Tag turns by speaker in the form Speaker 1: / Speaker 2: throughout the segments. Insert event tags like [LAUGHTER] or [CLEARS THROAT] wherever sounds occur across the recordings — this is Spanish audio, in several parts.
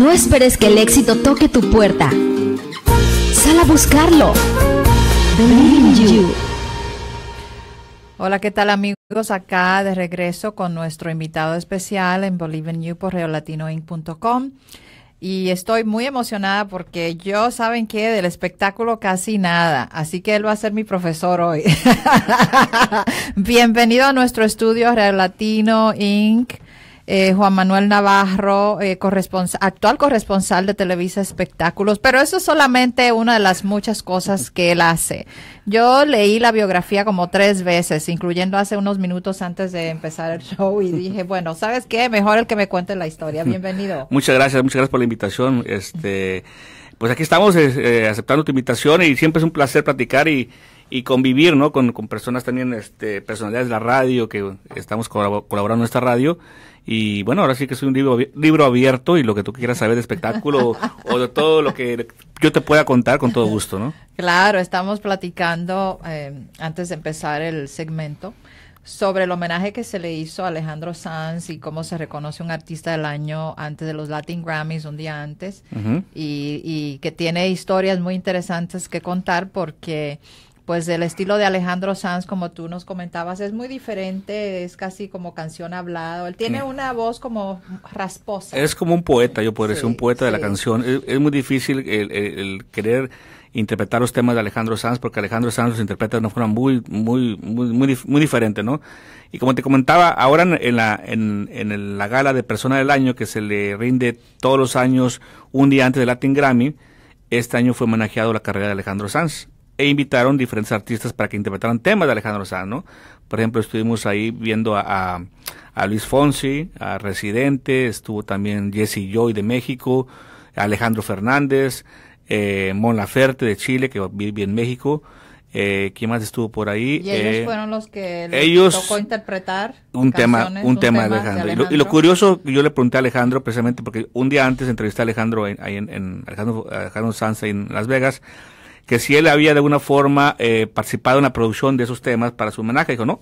Speaker 1: No esperes que el éxito toque tu puerta. Sal a buscarlo. Believe in you. Hola, ¿qué tal amigos? Acá de regreso con nuestro invitado especial en Believe in You por reolatinoinc.com. Y estoy muy emocionada porque yo, ¿saben qué? Del espectáculo casi nada. Así que él va a ser mi profesor hoy. [LAUGHS] Bienvenido a nuestro estudio Reolatino Inc. Eh, Juan Manuel Navarro, eh, actual corresponsal de Televisa Espectáculos, pero eso es solamente una de las muchas cosas que él hace. Yo leí la biografía como tres veces, incluyendo hace unos minutos antes de empezar el show, y dije, [LAUGHS] bueno, ¿sabes qué? Mejor el que me cuente la historia. Bienvenido. [LAUGHS]
Speaker 2: Muchas gracias, muchas gracias por la invitación. Este, pues aquí estamos eh, aceptando tu invitación y siempre es un placer platicar y, y convivir, ¿no? Con, con, personas también, este, personalidades de la radio, que estamos colaborando en esta radio. Y bueno, ahora sí que soy un libro, abierto y lo que tú quieras saber de espectáculo o de todo lo que yo te pueda contar con todo gusto, ¿no?
Speaker 1: Claro, estamos platicando eh, antes de empezar el segmento sobre el homenaje que se le hizo a Alejandro Sanz y cómo se reconoce un artista del año antes de los Latin Grammys, un día antes, y que tiene historias muy interesantes que contar porque pues el estilo de Alejandro Sanz, como tú nos comentabas, es muy diferente, es casi como canción hablado. Él tiene una voz como rasposa. Es
Speaker 2: como un poeta, yo podría ser decir, un poeta de la canción. Es, muy difícil el, querer interpretar los temas de Alejandro Sanz, porque Alejandro Sanz los interpreta de una forma muy, muy, muy, muy, diferente, ¿no? Y como te comentaba, ahora en la, en, en la gala de Persona del Año, que se le rinde todos los años un día antes del Latin Grammy, este año fue homenajeado la carrera de Alejandro Sanz e invitaron diferentes artistas para que interpretaran temas de Alejandro Sanz, ¿no? Por ejemplo, estuvimos ahí viendo a, Luis Fonsi, a Residente, estuvo también Jesse Joy de México, Alejandro Fernández, eh, Mon Laferte de Chile, que vive en México. Eh, ¿Quién más estuvo por ahí? ¿Y ellos eh, fueron
Speaker 1: los que les tocó interpretar un tema, un, tema, de Alejandro. Y, lo, curioso
Speaker 2: curioso, yo le pregunté a Alejandro precisamente porque un día antes entrevisté a Alejandro ahí en, en, Alejandro Sanz en Las Vegas que si él había de alguna forma eh, participado en la producción de esos temas para su homenaje. Dijo, no,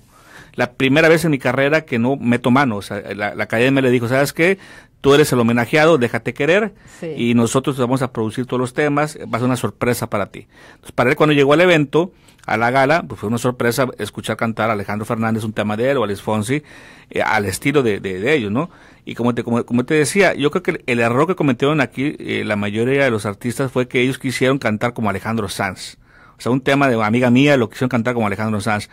Speaker 2: la primera vez en mi carrera que no meto mano. la, la academia le dijo, ¿sabes qué? Tú eres el homenajeado, déjate querer y nosotros vamos a producir todos los temas, va a ser una sorpresa para ti. Entonces, para él cuando llegó al evento, a la gala, pues fue una sorpresa escuchar cantar a Alejandro Fernández un tema de él o a Fonsi eh, al estilo de, de, ellos, ¿no? Y como te, como, como, te decía, yo creo que el error que cometieron aquí eh, la mayoría de los artistas fue que ellos quisieron cantar como Alejandro Sanz. O sea, un tema de amiga mía lo quisieron cantar como Alejandro Sanz.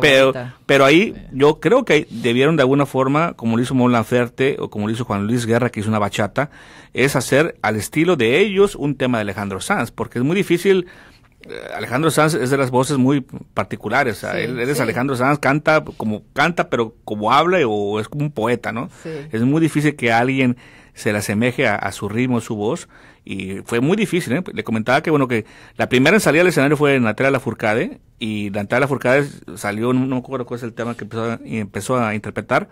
Speaker 2: Pero, pero ahí yo creo que debieron de alguna forma, como lo hizo Mon Laferte o como lo hizo Juan Luis Guerra, que hizo una bachata, es hacer al estilo de ellos un tema de Alejandro Sanz, porque es muy difícil Alejandro Sanz es de las voces muy particulares. él, es Alejandro Sanz, canta como canta, pero como habla o es como un poeta, ¿no? Es muy difícil que alguien se le asemeje a, su ritmo, su voz. Y fue muy difícil, ¿eh? Le comentaba que, bueno, que la primera en salir al escenario fue Natalia furcade Y Natalia furcade salió, no me acuerdo cuál es el tema que empezó a, y empezó a interpretar.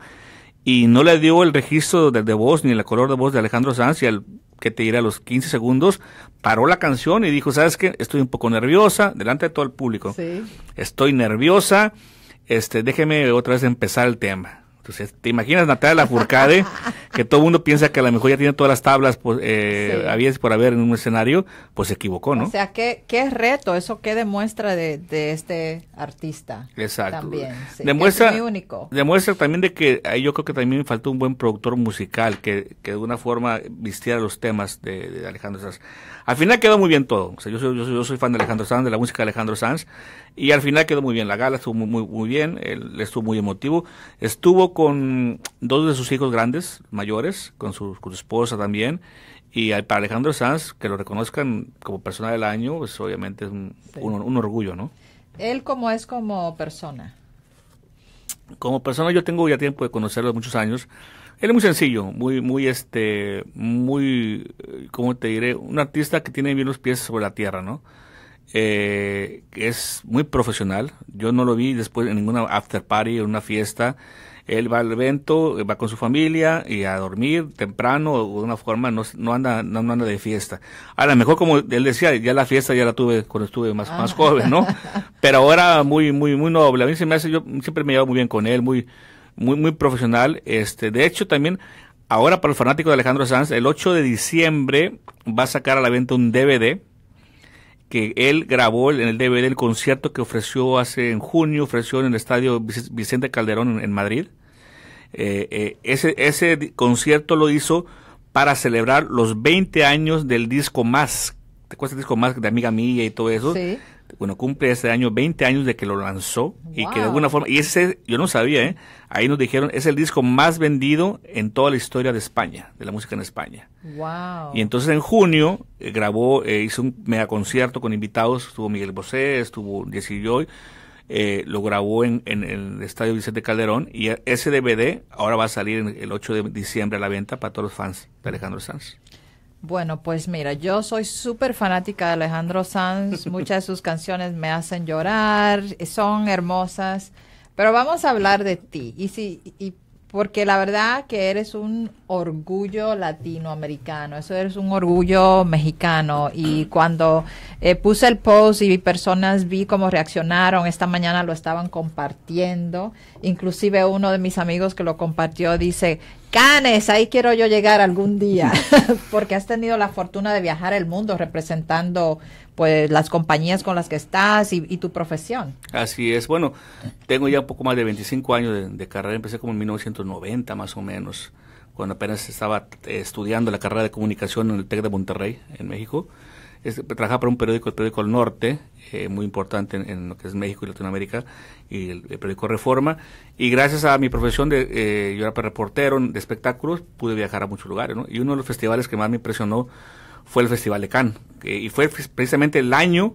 Speaker 2: Y no le dio el registro de, de voz ni el color de voz de Alejandro Sanz. Y al que te diré a los 15 segundos, paró la canción y dijo, ¿sabes qué? Estoy un poco nerviosa, delante de todo el público. Estoy nerviosa, este, déjeme otra vez empezar el tema. Entonces, ¿te imaginas Natalia Lafourcade? [LAUGHS] que todo el mundo piensa que a lo mejor ya tiene todas las tablas pues, eh, por haber en un escenario, pues se equivocó, ¿no? O
Speaker 1: sea, ¿qué, qué reto? ¿Eso qué demuestra de, este artista? Exacto. También, demuestra, único.
Speaker 2: Demuestra también de que ahí yo creo que también me faltó un buen productor musical que, de una forma vistiera los temas de, de Alejandro Sanz. Al final quedó muy bien todo. O sea, yo, soy, fan de Alejandro Sanz, de la música de Alejandro Sanz, y al final quedó muy bien. La gala estuvo muy, muy, bien, él estuvo muy emotivo. Estuvo con dos de sus hijos grandes, mayores, con su, esposa también. Y para Alejandro Sanz, que lo reconozcan como persona del año, pues obviamente es un, orgullo, ¿no?
Speaker 1: Él como es como persona.
Speaker 2: Como persona yo tengo ya tiempo de conocerlo muchos años. Él es muy sencillo, muy, muy, este, muy, ¿cómo te diré? Un artista que tiene bien los pies sobre la tierra, ¿no? Eh, es muy profesional. Yo no lo vi después en ninguna after party, en una fiesta. Él va al evento, va con su familia y a dormir temprano o de una forma, no, anda, no, anda de fiesta. A lo mejor, como él decía, ya la fiesta ya la tuve cuando estuve más, más ah. joven, ¿no? [LAUGHS] Pero ahora muy, muy, muy noble. A mí se me hace, yo siempre me llevo muy bien con él, muy, muy, muy profesional. Este, de hecho, también ahora para el fanático de Alejandro Sanz, el 8 de diciembre va a sacar a la venta un DVD que él grabó en el DVD el concierto que ofreció hace en junio, ofreció en el estadio Vicente Calderón en, Madrid. Eh, eh, ese, ese concierto lo hizo para celebrar los 20 años del disco Más. ¿Te acuerdas el disco Más de Amiga Mía y todo eso? Sí bueno, cumple este año 20 años de que lo lanzó y que de alguna forma, y ese, yo no sabía, ¿eh? ahí nos dijeron, es el disco más vendido en toda la historia de España, de la música en España. Y entonces en junio eh, grabó, eh, hizo un mega concierto con invitados, estuvo Miguel Bosé, estuvo Jesse Joy, eh, lo grabó en, en, el Estadio Vicente Calderón y ese DVD ahora va a salir el 8 de diciembre a la venta para todos los fans de Alejandro Sanz.
Speaker 1: Bueno, pues mira, yo soy súper fanática de Alejandro Sanz, [LAUGHS] muchas de sus canciones me hacen llorar, son hermosas, pero vamos a hablar de ti. Y sí y porque la verdad que eres un orgullo latinoamericano, eso eres un orgullo mexicano. Y cuando eh, puse el post y personas vi cómo reaccionaron, esta mañana lo estaban compartiendo, inclusive uno de mis amigos que lo compartió dice, Canes, ahí quiero yo llegar algún día, [LAUGHS] porque has tenido la fortuna de viajar el mundo representando pues las compañías con las que estás y, tu profesión.
Speaker 2: Así es, bueno, tengo ya un poco más de 25 años de, de carrera, empecé como en 1990 más o menos, cuando apenas estaba eh, estudiando la carrera de comunicación en el TEC de Monterrey, en México trabajaba para un periódico, el periódico El Norte, eh, muy importante en, lo que es México y Latinoamérica, y el, periódico Reforma. Y gracias a mi profesión de, eh, yo era pues, reportero de espectáculos, pude viajar a muchos lugares, ¿no? Y uno de los festivales que más me impresionó fue el Festival de Cannes. y fue precisamente el año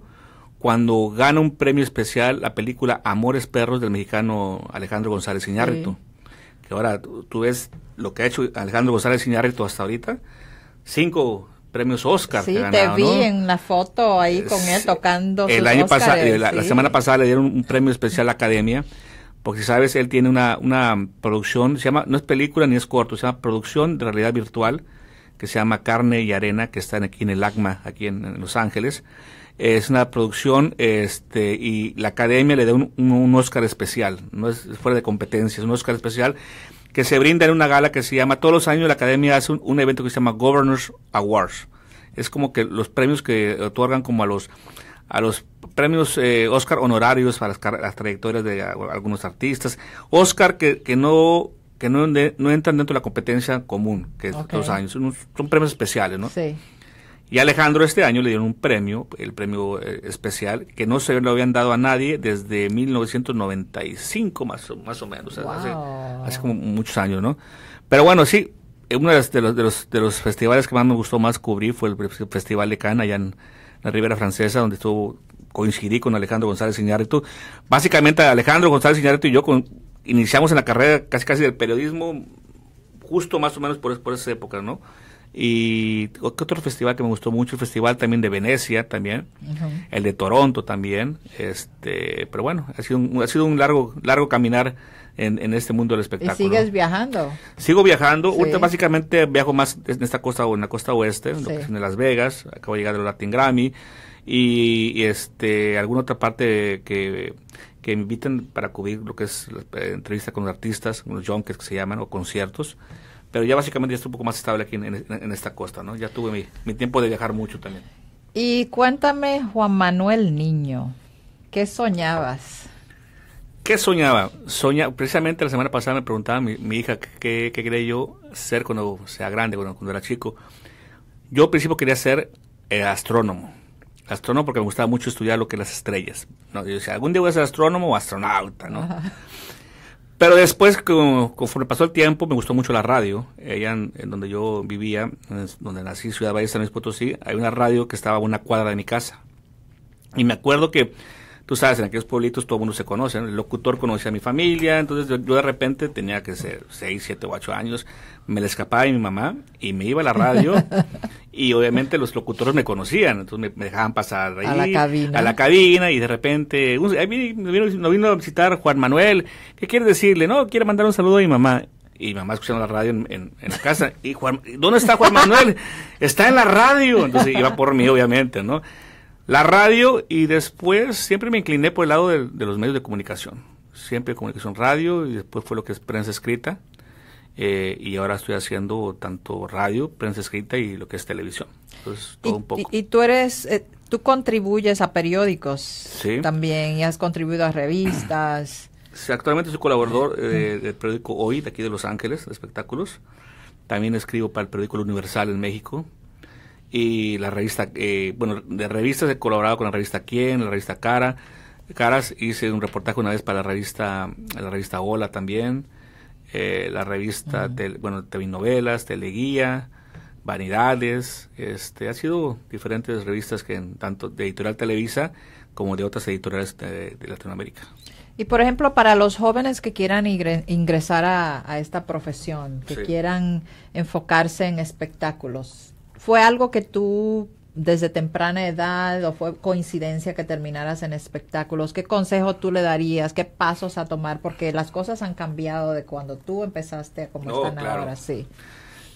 Speaker 2: cuando gana un premio especial la película Amores Perros del mexicano Alejandro González Iñárritu. Que ahora tú ves lo que ha hecho Alejandro González Iñárritu hasta ahorita. Cinco premios Oscar. Sí, te vi en
Speaker 1: la foto ahí con él tocando. El año pasado, la, semana
Speaker 2: pasada le dieron un premio especial a la Academia, porque sabes, él tiene una, una producción, se llama, no es película ni es corto, se llama Producción de Realidad Virtual, que se llama Carne y Arena, que está aquí en el ACMA, aquí en, Los Ángeles. Es una producción, este, y la academia le da un, Oscar especial, no es, es fuera de competencia, es un Oscar especial que se brinda en una gala que se llama, todos los años la academia hace un, evento que se llama Governors Awards. Es como que los premios que otorgan como a los a los premios eh, Oscar honorarios para las, trayectorias de algunos artistas. Oscar que, que no que no, entran dentro de la competencia común, que años. Son, son premios especiales, ¿no? Sí. Y Alejandro este año le dieron un premio, el premio eh, especial, que no se lo habían dado a nadie desde 1995 más, más o menos, hace, como muchos años, ¿no? Pero bueno, sí, uno de los, de los, festivales que más me gustó más cubrir fue el Festival de Cannes allá en la Ribera Francesa, donde estuvo, coincidí con Alejandro González Iñárritu. Básicamente Alejandro González Iñárritu y yo iniciamos en la carrera casi casi del periodismo, justo más o menos por, por esa época, ¿no? Y otro festival que me gustó mucho, el festival también de Venecia, también, el de Toronto también. Este, pero bueno, ha sido un, ha sido un largo, largo caminar en, en este mundo del espectáculo. ¿Y sigues viajando? Sigo viajando. básicamente viajo más en esta costa o en la costa oeste, lo en Las Vegas. Acabo de llegar al Latin Grammy. Y, este, alguna otra parte que, que me inviten para cubrir lo que es la entrevista con los artistas, unos junkets que se llaman, o conciertos pero ya básicamente ya estoy un poco más estable aquí en, esta costa, ¿no? Ya tuve mi, tiempo de viajar mucho también.
Speaker 1: Y cuéntame, Juan Manuel Niño, ¿qué soñabas?
Speaker 2: ¿Qué soñaba? Soñaba, precisamente la semana pasada me preguntaba mi, hija qué, qué quería yo ser cuando sea grande, cuando, era chico. Yo al principio quería ser eh, astrónomo. Astrónomo porque me gustaba mucho estudiar lo que las estrellas. Yo decía, algún día voy a ser astrónomo o astronauta, ¿no? Pero después, como, conforme pasó el tiempo, me gustó mucho la radio. Allá en, donde yo vivía, donde nací, Ciudad Valle, San Luis Potosí, hay una radio que estaba a una cuadra de mi casa. Y me acuerdo que tú sabes, en aquellos pueblitos todo el mundo se conoce, el locutor conocía a mi familia, entonces yo, de repente tenía que ser 6, 7 o 8 años, me le escapaba y mi mamá y me iba a la radio [LAUGHS] y obviamente los locutores me conocían, entonces me, dejaban pasar ahí, a la cabina, a la cabina y de repente, un, vino, vino, a visitar Juan Manuel, ¿qué quiere decirle? No, quiere mandar un saludo a mi mamá. Y mi mamá escuchando la radio en, en la casa. ¿Y Juan, dónde está Juan Manuel? [LAUGHS] está en la radio. Entonces iba por mí, obviamente, ¿no? la radio y después siempre me incliné por el lado de, los medios de comunicación. Siempre comunicación radio y después fue lo que es prensa escrita. Eh, y ahora estoy haciendo tanto radio, prensa escrita y lo que es televisión. todo y, un poco.
Speaker 1: Y, tú eres, eh, tú contribuyes a
Speaker 2: periódicos
Speaker 1: también y has contribuido a revistas. [CLEARS THROAT]
Speaker 2: Sí, actualmente soy colaborador eh, del periódico Hoy, de aquí de Los Ángeles, de espectáculos. También escribo para el periódico Universal en México y la revista, eh, bueno, de revistas he colaborado con la revista Quién, la revista Cara, Caras, hice un reportaje una vez para la revista, la revista Hola también, eh, la revista, bueno, Novelas, bueno, Teleguía, Vanidades, este, ha sido diferentes revistas que en, tanto de Editorial Televisa como de otras editoriales de, Latinoamérica.
Speaker 1: Y por ejemplo, para los jóvenes que quieran ingresar a, esta profesión, que quieran enfocarse en espectáculos, ¿Fue algo que tú desde temprana edad o fue coincidencia que terminaras en espectáculos? ¿Qué consejo tú le darías? ¿Qué pasos a tomar? Porque las cosas han cambiado de cuando tú empezaste a como oh, están ahora,
Speaker 2: sí.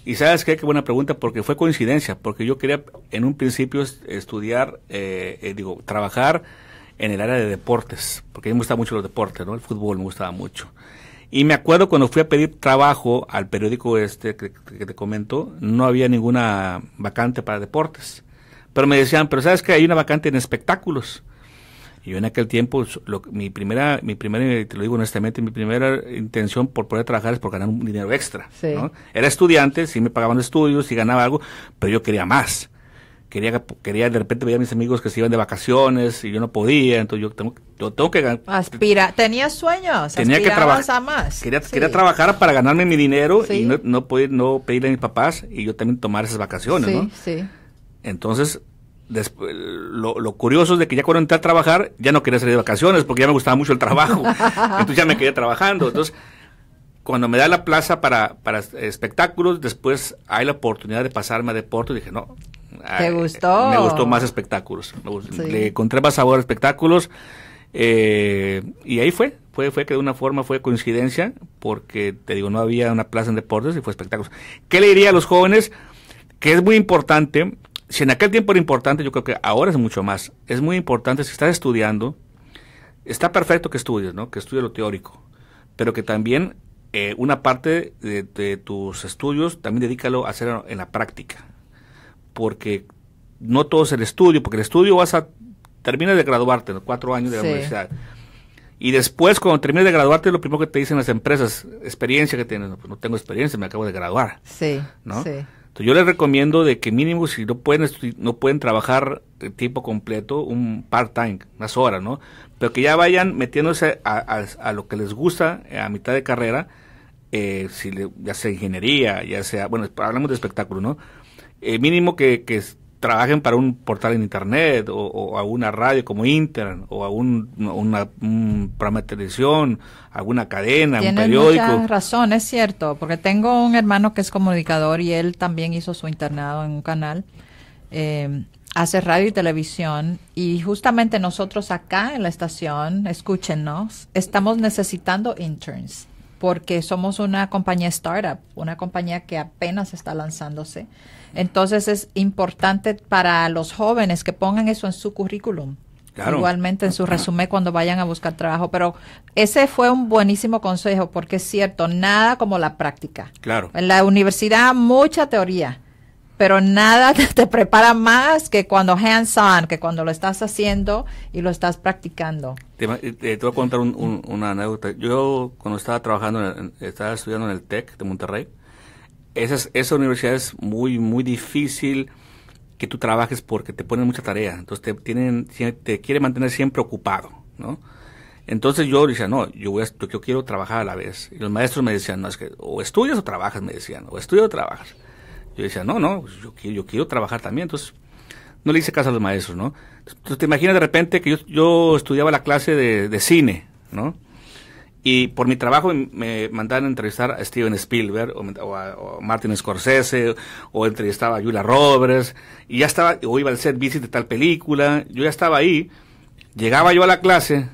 Speaker 2: Y sabes qué, qué buena pregunta, porque fue coincidencia, porque yo quería en un principio estudiar, eh, eh, digo, trabajar en el área de deportes, porque a mí me gustaban mucho los deportes, ¿no? El fútbol me gustaba mucho. Y me acuerdo cuando fui a pedir trabajo al periódico este que, te comento, no había ninguna vacante para deportes. Pero me decían, pero sabes que hay una vacante en espectáculos. Y yo en aquel tiempo, mi primera, mi primera, te lo digo honestamente, mi primera intención por poder trabajar es por ganar un dinero extra. Era estudiante, sí me pagaban estudios, sí ganaba algo, pero yo quería más quería, quería de repente veía a mis amigos que se iban de vacaciones y yo no podía, entonces yo tengo, yo tengo que Aspira,
Speaker 1: tenía sueños, tenía que trabajar más.
Speaker 2: Quería, quería trabajar para ganarme mi dinero y no, no no pedirle a mis papás y yo también tomar esas vacaciones, ¿no? Sí. sí. Entonces, lo, curioso es de que ya cuando entré a trabajar, ya no quería salir de vacaciones porque ya me gustaba mucho el trabajo. [LAUGHS] Entonces ya me quedé trabajando. Entonces, cuando me da la plaza para, para espectáculos, después hay la oportunidad de pasarme a deporte. y Dije, no, ¿Te
Speaker 1: gustó? Me gustó más
Speaker 2: espectáculos. Le encontré más sabor a espectáculos. Eh, y ahí fue, fue, fue que de una forma fue coincidencia, porque te digo, no había una plaza en deportes y fue espectáculos. ¿Qué le diría a los jóvenes? Que es muy importante, si en aquel tiempo era importante, yo creo que ahora es mucho más. Es muy importante si estás estudiando, está perfecto que estudies, ¿no? Que estudies lo teórico, pero que también eh, una parte de, de, tus estudios también dedícalo a hacer en la práctica porque no todo es el estudio, porque el estudio vas a terminas de graduarte, los cuatro años de la universidad. Y después, cuando termines de graduarte, lo primero que te dicen las empresas, experiencia que tienes. No, pues no tengo experiencia, me acabo de graduar. Sí, ¿no? Entonces, yo les recomiendo de que mínimo, si no pueden, no pueden trabajar el tiempo completo, un part-time, unas horas, ¿no? Pero que ya vayan metiéndose a, lo que les gusta eh, a mitad de carrera, eh, si ya sea ingeniería, ya sea, bueno, hablamos de espectáculo, ¿no? eh, mínimo que, trabajen para un portal en internet o, o a una radio como Intern o a un, una, programa de televisión, alguna cadena, un periódico. Tienes
Speaker 1: razón, es cierto, porque tengo un hermano que es comunicador y él también hizo su internado en un canal. Em, hace radio y televisión y justamente nosotros acá en la estación, escúchenos, estamos necesitando interns porque somos una compañía startup, una compañía que apenas está lanzándose. Entonces es importante para los jóvenes que pongan eso en su currículum.
Speaker 2: Igualmente
Speaker 1: en su resumen cuando vayan a buscar trabajo. Pero ese fue un buenísimo consejo porque es cierto, nada como la práctica. Claro. En la universidad mucha teoría, pero nada [LAUGHS] te, prepara más que cuando hands-on, que cuando lo estás haciendo y lo estás practicando.
Speaker 2: Te, eh, voy a contar una anécdota. Yo cuando estaba trabajando, estaba estudiando en el TEC de Monterrey, esa universidad es muy, muy difícil que tú trabajes porque te ponen mucha tarea. Entonces te, tienen, te quiere mantener siempre ocupado, ¿no? Entonces yo decía, no, yo, voy a, yo quiero trabajar a la vez. Y los maestros me decían, no, es que o estudias o trabajas, me decían, o estudias o trabajas. Yo decía, no, no, pues yo, quiero, trabajar también. Entonces, no le hice caso a los maestros, ¿no? Entonces, te imaginas de repente que yo, estudiaba la clase de, de, cine, ¿no? Y por mi trabajo me mandaron a entrevistar a Steven Spielberg o, a Martin Scorsese o entrevistaba a Julia Roberts y ya estaba, o iba a ser visit de tal película, yo ya estaba ahí, llegaba yo a la clase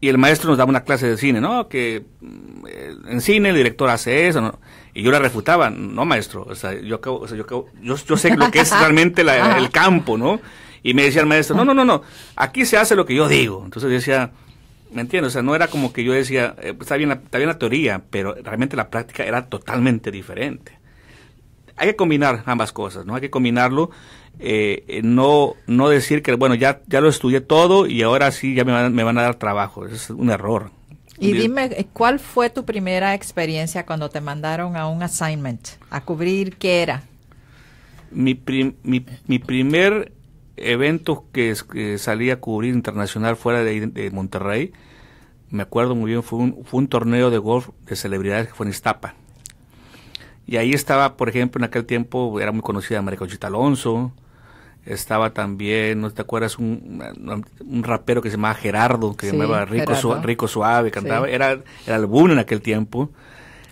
Speaker 2: y el maestro nos daba una clase de cine, ¿no? Que mm, en cine el director hace eso, ¿no? Y yo la refutaba, no maestro, o sea, yo, yo, sé lo que es realmente [LAUGHS] el campo, ¿no? Y me decía el maestro, no, no, no, no, aquí se hace lo que yo digo. Entonces yo decía, ¿me entiendes? O sea, no era como que yo decía, eh, pues, está, bien la, está bien la teoría, pero realmente la práctica era totalmente diferente. Hay que combinar ambas cosas, ¿no? Hay que combinarlo eh, eh, no, no decir que, bueno, ya, ya lo estudié todo y ahora sí ya me van, a dar trabajo. es un error. Y dime,
Speaker 1: eh, ¿cuál fue tu primera experiencia cuando te mandaron a un assignment? ¿A cubrir qué era?
Speaker 2: Mi, mi, mi primer evento que, salí a cubrir internacional fuera de, Monterrey, me acuerdo muy bien, fue un, fue un, torneo de golf de celebridades que fue en Iztapa. Y ahí estaba, por ejemplo, en aquel tiempo era muy conocida María Conchita Alonso, estaba también, ¿no te acuerdas? Un, un rapero que se llamaba Gerardo, que se llamaba Rico, Rico Suave, cantaba. Era, el boom en aquel tiempo.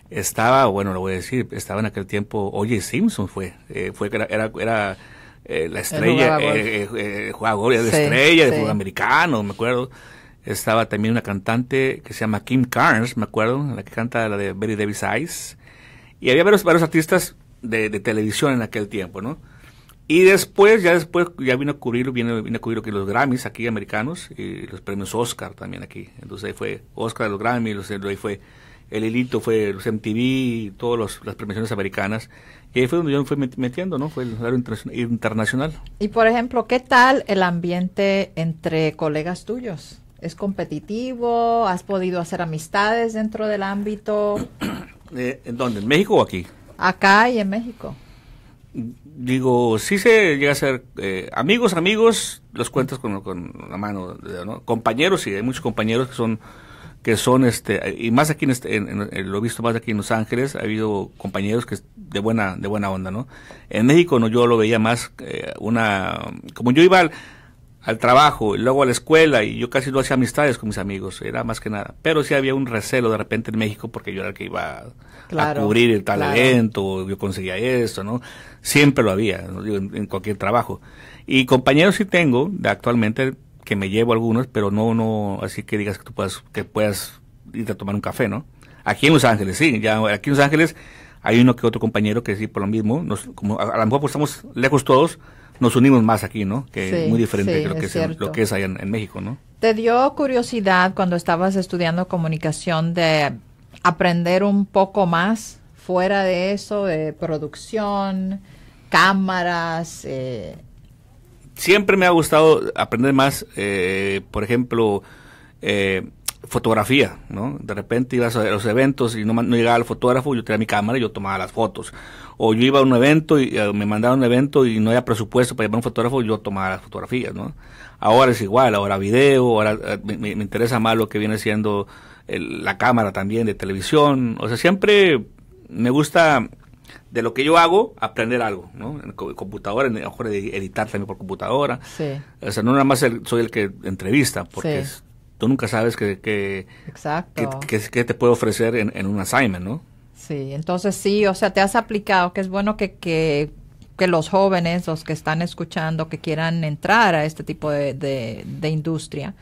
Speaker 2: Estaba, bueno, lo voy a decir, estaba en aquel tiempo, Oye Simpson fue. Eh, fue era, era, eh, la estrella, eh, eh jugador, de estrella, de fútbol americano, me acuerdo. Estaba también una cantante que se llama Kim Carnes, me acuerdo, la que canta la de very Davis Eyes. Y había varios, varios artistas de, de televisión en aquel tiempo, ¿no? Y después, ya después, ya vino a cubrir, vino, a cubrir los Grammys aquí americanos y los premios Oscar también aquí. Entonces ahí fue Oscar, de los Grammys, los, ahí fue el hilito, fue los MTV, todas las premiaciones americanas. Y ahí fue donde yo me fui metiendo, ¿no? Fue el salario internacional.
Speaker 1: Y por ejemplo, ¿qué tal el ambiente entre colegas tuyos? ¿Es competitivo? ¿Has podido hacer amistades dentro del ámbito?
Speaker 2: [COUGHS] Eh, ¿En dónde? ¿En México o aquí?
Speaker 1: Acá y en México
Speaker 2: digo, sí se llega a ser eh, amigos, amigos, los cuentas con, con la mano, Compañeros, sí, hay muchos compañeros que son, que son, este, y más aquí en, este, en, lo he visto más aquí en Los Ángeles, ha habido compañeros que de buena, de buena onda, ¿no? En México, no, yo lo veía más eh, una, como yo iba al, trabajo y luego a la escuela y yo casi no hacía amistades con mis amigos, era más que nada. Pero sí había un recelo de repente en México porque yo era el que iba a cubrir el talento, yo conseguía esto, ¿no? Siempre lo había, en, cualquier trabajo. Y compañeros sí tengo, actualmente, que me llevo algunos, pero no, no, así que digas que tú puedas, que puedas irte a tomar un café, ¿no? Aquí en Los Ángeles, sí, ya aquí en Los Ángeles hay uno que otro compañero que sí, por lo mismo, nos, como a, lo mejor pues, estamos lejos todos, nos unimos más aquí, ¿no? Que es muy diferente de lo, que es lo que es allá en México, ¿no?
Speaker 1: ¿Te dio curiosidad cuando estabas estudiando comunicación de aprender un poco más fuera de eso, de producción, cámaras. Eh.
Speaker 2: Siempre me ha gustado aprender más, eh, por ejemplo, eh, fotografía, ¿no? De repente ibas a los eventos y no, llegaba el fotógrafo, yo tenía mi cámara y yo tomaba las fotos. O yo iba a un evento y me mandaron a un evento y no había presupuesto para llamar un fotógrafo yo tomaba las fotografías, ¿no? Ahora es igual, ahora video, ahora me, interesa más lo que viene siendo la cámara también de televisión. O sea, siempre me gusta de lo que yo hago, aprender algo, ¿no? En computadora, mejor editar también por computadora. O sea, no nada más soy el que entrevista, porque tú nunca sabes qué que,
Speaker 1: que,
Speaker 2: te puede ofrecer en, un assignment, ¿no?
Speaker 1: Sí, entonces sí, o sea, te has aplicado, que es bueno que, que, que los jóvenes, los que están escuchando, que quieran entrar a este tipo de, de industria,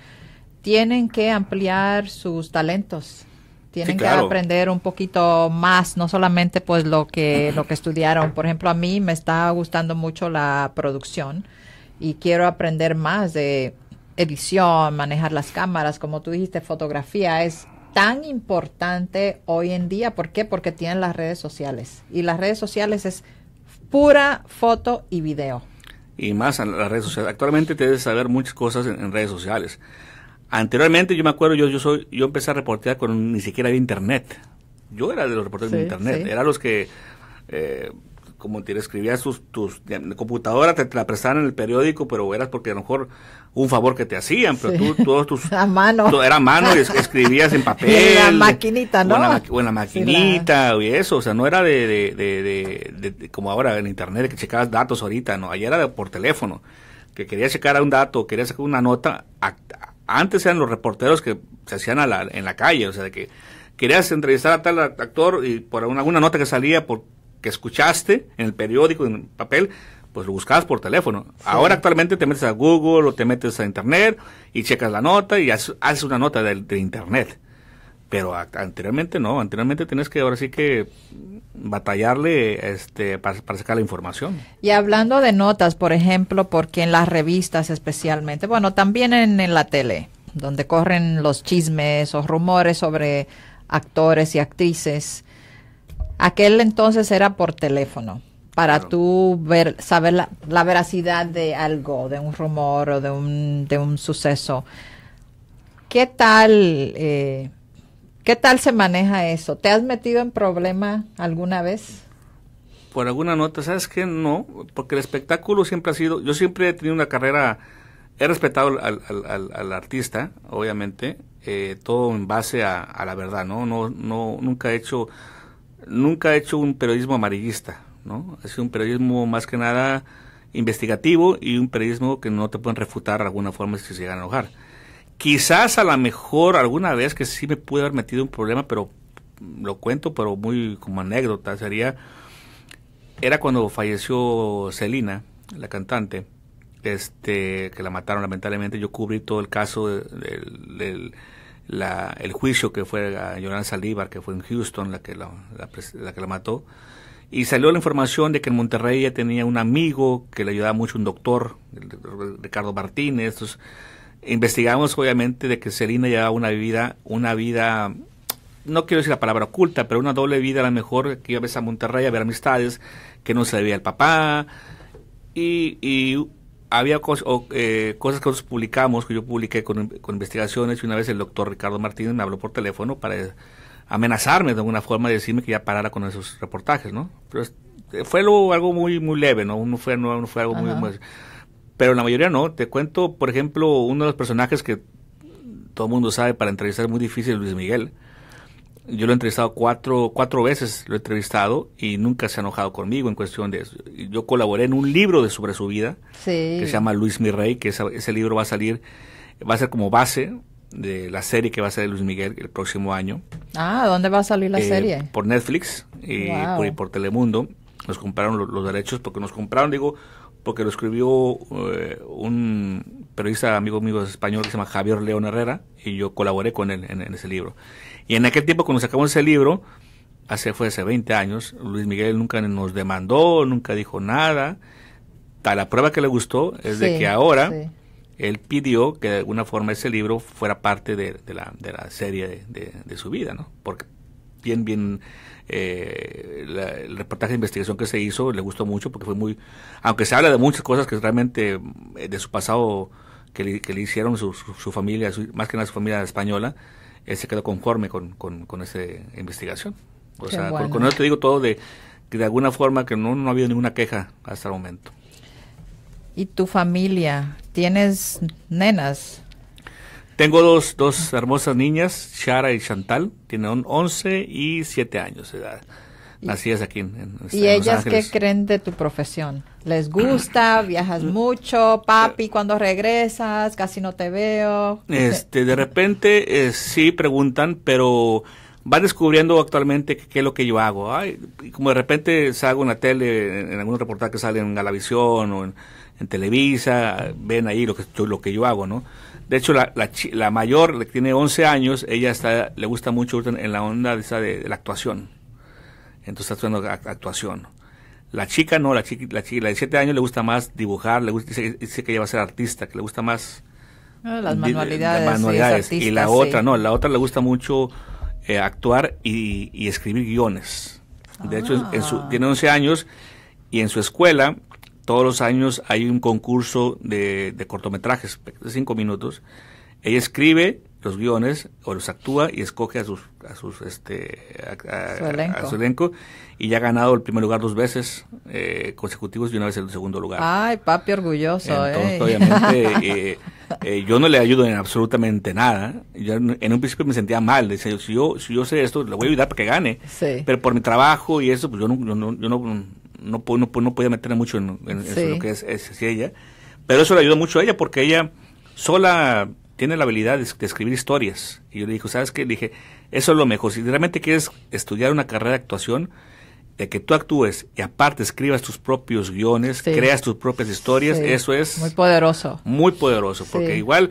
Speaker 1: tienen que ampliar sus talentos. Tienen que aprender un poquito más, no solamente pues lo que lo que estudiaron. Por ejemplo, a mí me está gustando mucho la producción y quiero aprender más de edición, manejar las cámaras, como tú dijiste, fotografía es tan importante hoy en día. ¿Por qué? Porque tienen las redes sociales y las redes sociales es pura foto y video.
Speaker 2: Y más en las redes sociales. Actualmente te debes saber muchas cosas en redes sociales. Anteriormente yo me acuerdo, yo, yo, soy, yo empecé a reportear con ni siquiera había internet. Yo era de los reporteros de internet, era los que... Eh, como te escribías tus, tus computadora, te, la prestaban en el periódico, pero eras porque a lo mejor un favor que te hacían, pero tú todos tus... [LAUGHS] A mano. era a mano, y [LAUGHS] escribías en papel. en la maquinita, ¿no? O en la, maquinita y eso, o sea, no era de, como ahora en internet que checabas datos ahorita, no, ayer era por teléfono, que querías checar un dato, querías sacar una nota, a, antes eran los reporteros que se hacían en la calle, o sea, de que querías entrevistar a tal actor y por alguna, nota que salía que escuchaste en el periódico, en el papel, pues lo buscabas por teléfono. Ahora actualmente te metes a Google o te metes a Internet y checas la nota y haces una nota de Internet pero anteriormente no, anteriormente tienes que ahora sí que batallarle este, para, sacar la información. Y
Speaker 1: hablando de notas, por ejemplo, porque en las revistas especialmente, bueno, también en, la tele, donde corren los chismes o rumores sobre actores y actrices, aquel entonces era por teléfono para tú ver, saber la, veracidad de algo, de un rumor o de un, de un suceso. ¿Qué tal eh, ¿Qué tal se maneja eso? ¿Te has metido en problema alguna vez?
Speaker 2: Por alguna nota, ¿sabes qué? No, porque el espectáculo siempre ha sido, yo siempre he tenido una carrera, he respetado al, artista, obviamente, eh, todo en base a, la verdad, ¿no? No, no, nunca he hecho, nunca he hecho un periodismo amarillista, ¿no? Es un periodismo más que nada investigativo y un periodismo que no te pueden refutar de alguna forma si se llegan a enojar. Quizás a lo mejor alguna vez que sí me pude haber metido un problema, pero lo cuento, pero muy como anécdota, sería, era cuando falleció Celina, la cantante, este, que la mataron lamentablemente, yo cubrí todo el caso del... la, el juicio que fue a Yolanda Salívar, que fue en Houston la que la, que la mató. Y salió la información de que en Monterrey ya tenía un amigo que le ayudaba mucho, un doctor, Ricardo Martínez. Investigamos obviamente de que Selina llevaba una vida, una vida, no quiero decir la palabra oculta, pero una doble vida a lo mejor que iba a ver a Monterrey a ver amistades que no se debía el papá y, y había eh, cosas que nosotros publicamos, que yo publiqué con, investigaciones, y una vez el doctor Ricardo Martínez me habló por teléfono para amenazarme de alguna forma, de decirme que ya parara con esos reportajes, ¿no? Pero fue algo, muy muy leve, ¿no? No fue, no, fue algo muy pero la mayoría no. Te cuento, por ejemplo, uno de los personajes que todo el mundo sabe para entrevistar es muy difícil, Luis Miguel. Yo lo he entrevistado cuatro, cuatro veces, lo he entrevistado y nunca se ha enojado conmigo en cuestión de eso. Yo colaboré en un libro de sobre su vida
Speaker 1: que se llama
Speaker 2: Luis Mirrey, que ese, libro va a salir, va a ser como base de la serie que va a ser de Luis Miguel el próximo año.
Speaker 1: Ah, ¿dónde va a salir la eh, serie?
Speaker 2: Por Netflix y por, Telemundo. Nos compraron los derechos porque nos compraron, digo, porque lo escribió eh, un periodista amigo mío español que se llama Javier León Herrera y yo colaboré con él en, ese libro. Y en aquel tiempo cuando sacamos ese libro, hace fue hace 20 años, Luis Miguel nunca nos demandó, nunca dijo nada. Tal la prueba que le gustó es de que ahora él pidió que de alguna forma ese libro fuera parte de, la, serie de, de, su vida, ¿no? Porque bien, bien eh, el reportaje de investigación que se hizo, le gustó mucho porque fue muy, aunque se habla de muchas cosas que realmente eh, de su pasado que le, hicieron su, su, familia, más que nada su familia española, él se quedó conforme con, con, con esa investigación. O sea, con, eso te digo todo de de alguna forma que no, no ha habido ninguna queja hasta el momento.
Speaker 1: ¿Y tu familia? ¿Tienes nenas?
Speaker 2: Tengo dos, dos hermosas niñas, Shara y Chantal, tienen 11 y 7 años de edad. Nacidas aquí en, ¿Y este, ellas qué
Speaker 1: creen de tu profesión? ¿Les gusta? [CLEARS THROAT] ¿Viajas mucho? ¿Papi, cuando regresas? Casi no te veo.
Speaker 2: Este, de repente eh, sí preguntan, pero van descubriendo actualmente qué es lo que yo hago. como de repente salgo en la tele, en, en algún reportaje que sale en Galavisión o en, en Televisa, ven ahí lo que, lo que yo hago, ¿no? De hecho, la, la, la mayor, que tiene 11 años, ella está, le gusta mucho en la onda de, de, la actuación. Entonces está actuación. La chica no, la, chica, la, chica, de 7 años le gusta más dibujar, le gusta, dice, que ella va a ser artista, que le gusta más...
Speaker 1: Ah, las manualidades. Las manualidades. y la otra, no,
Speaker 2: la otra le gusta mucho eh, actuar y, escribir guiones. De hecho, ah. tiene 11 años y en su escuela todos los años hay un concurso de, cortometrajes de cinco minutos. Ella escribe los guiones o los actúa y escoge a sus a sus este su, elenco. y ya ha ganado el primer lugar dos veces eh, consecutivos y una vez el segundo lugar
Speaker 1: ay papi orgulloso ¿eh? entonces [LAUGHS] eh. obviamente
Speaker 2: eh, yo no le ayudo en absolutamente nada yo en un principio me sentía mal decía si yo si yo sé esto le voy a ayudar para que gane pero por mi trabajo y eso pues yo no, yo no no, no, no podía meter mucho en, lo que es, ella. Pero eso le ayudó mucho a ella porque ella sola tiene la habilidad de, escribir historias. Y yo le dije, ¿sabes qué? Le dije, eso es lo mejor. Si realmente quieres estudiar una carrera de actuación, de que tú actúes y aparte escribas tus propios guiones, creas tus propias historias, eso es... Muy poderoso. Muy poderoso, porque igual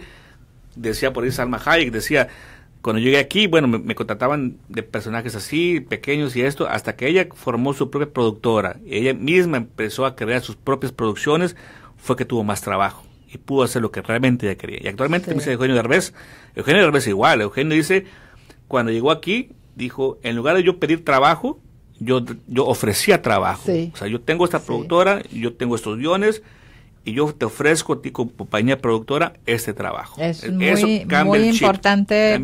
Speaker 2: decía por ahí Salma Hayek, decía, cuando llegué aquí, bueno, me, contrataban de personajes así, pequeños y esto, hasta que ella formó su propia productora. Ella misma empezó a crear sus propias producciones, fue que tuvo más trabajo y pudo hacer lo que realmente ella quería. Y actualmente me dice Eugenio Derbez, Eugenio Derbez igual, Eugenio dice, cuando llegó aquí, dijo, en lugar de yo pedir trabajo, yo, yo ofrecía trabajo. O sea, yo tengo esta productora, yo tengo estos guiones, y yo te ofrezco a ti como compañía productora este trabajo. Es muy, muy importante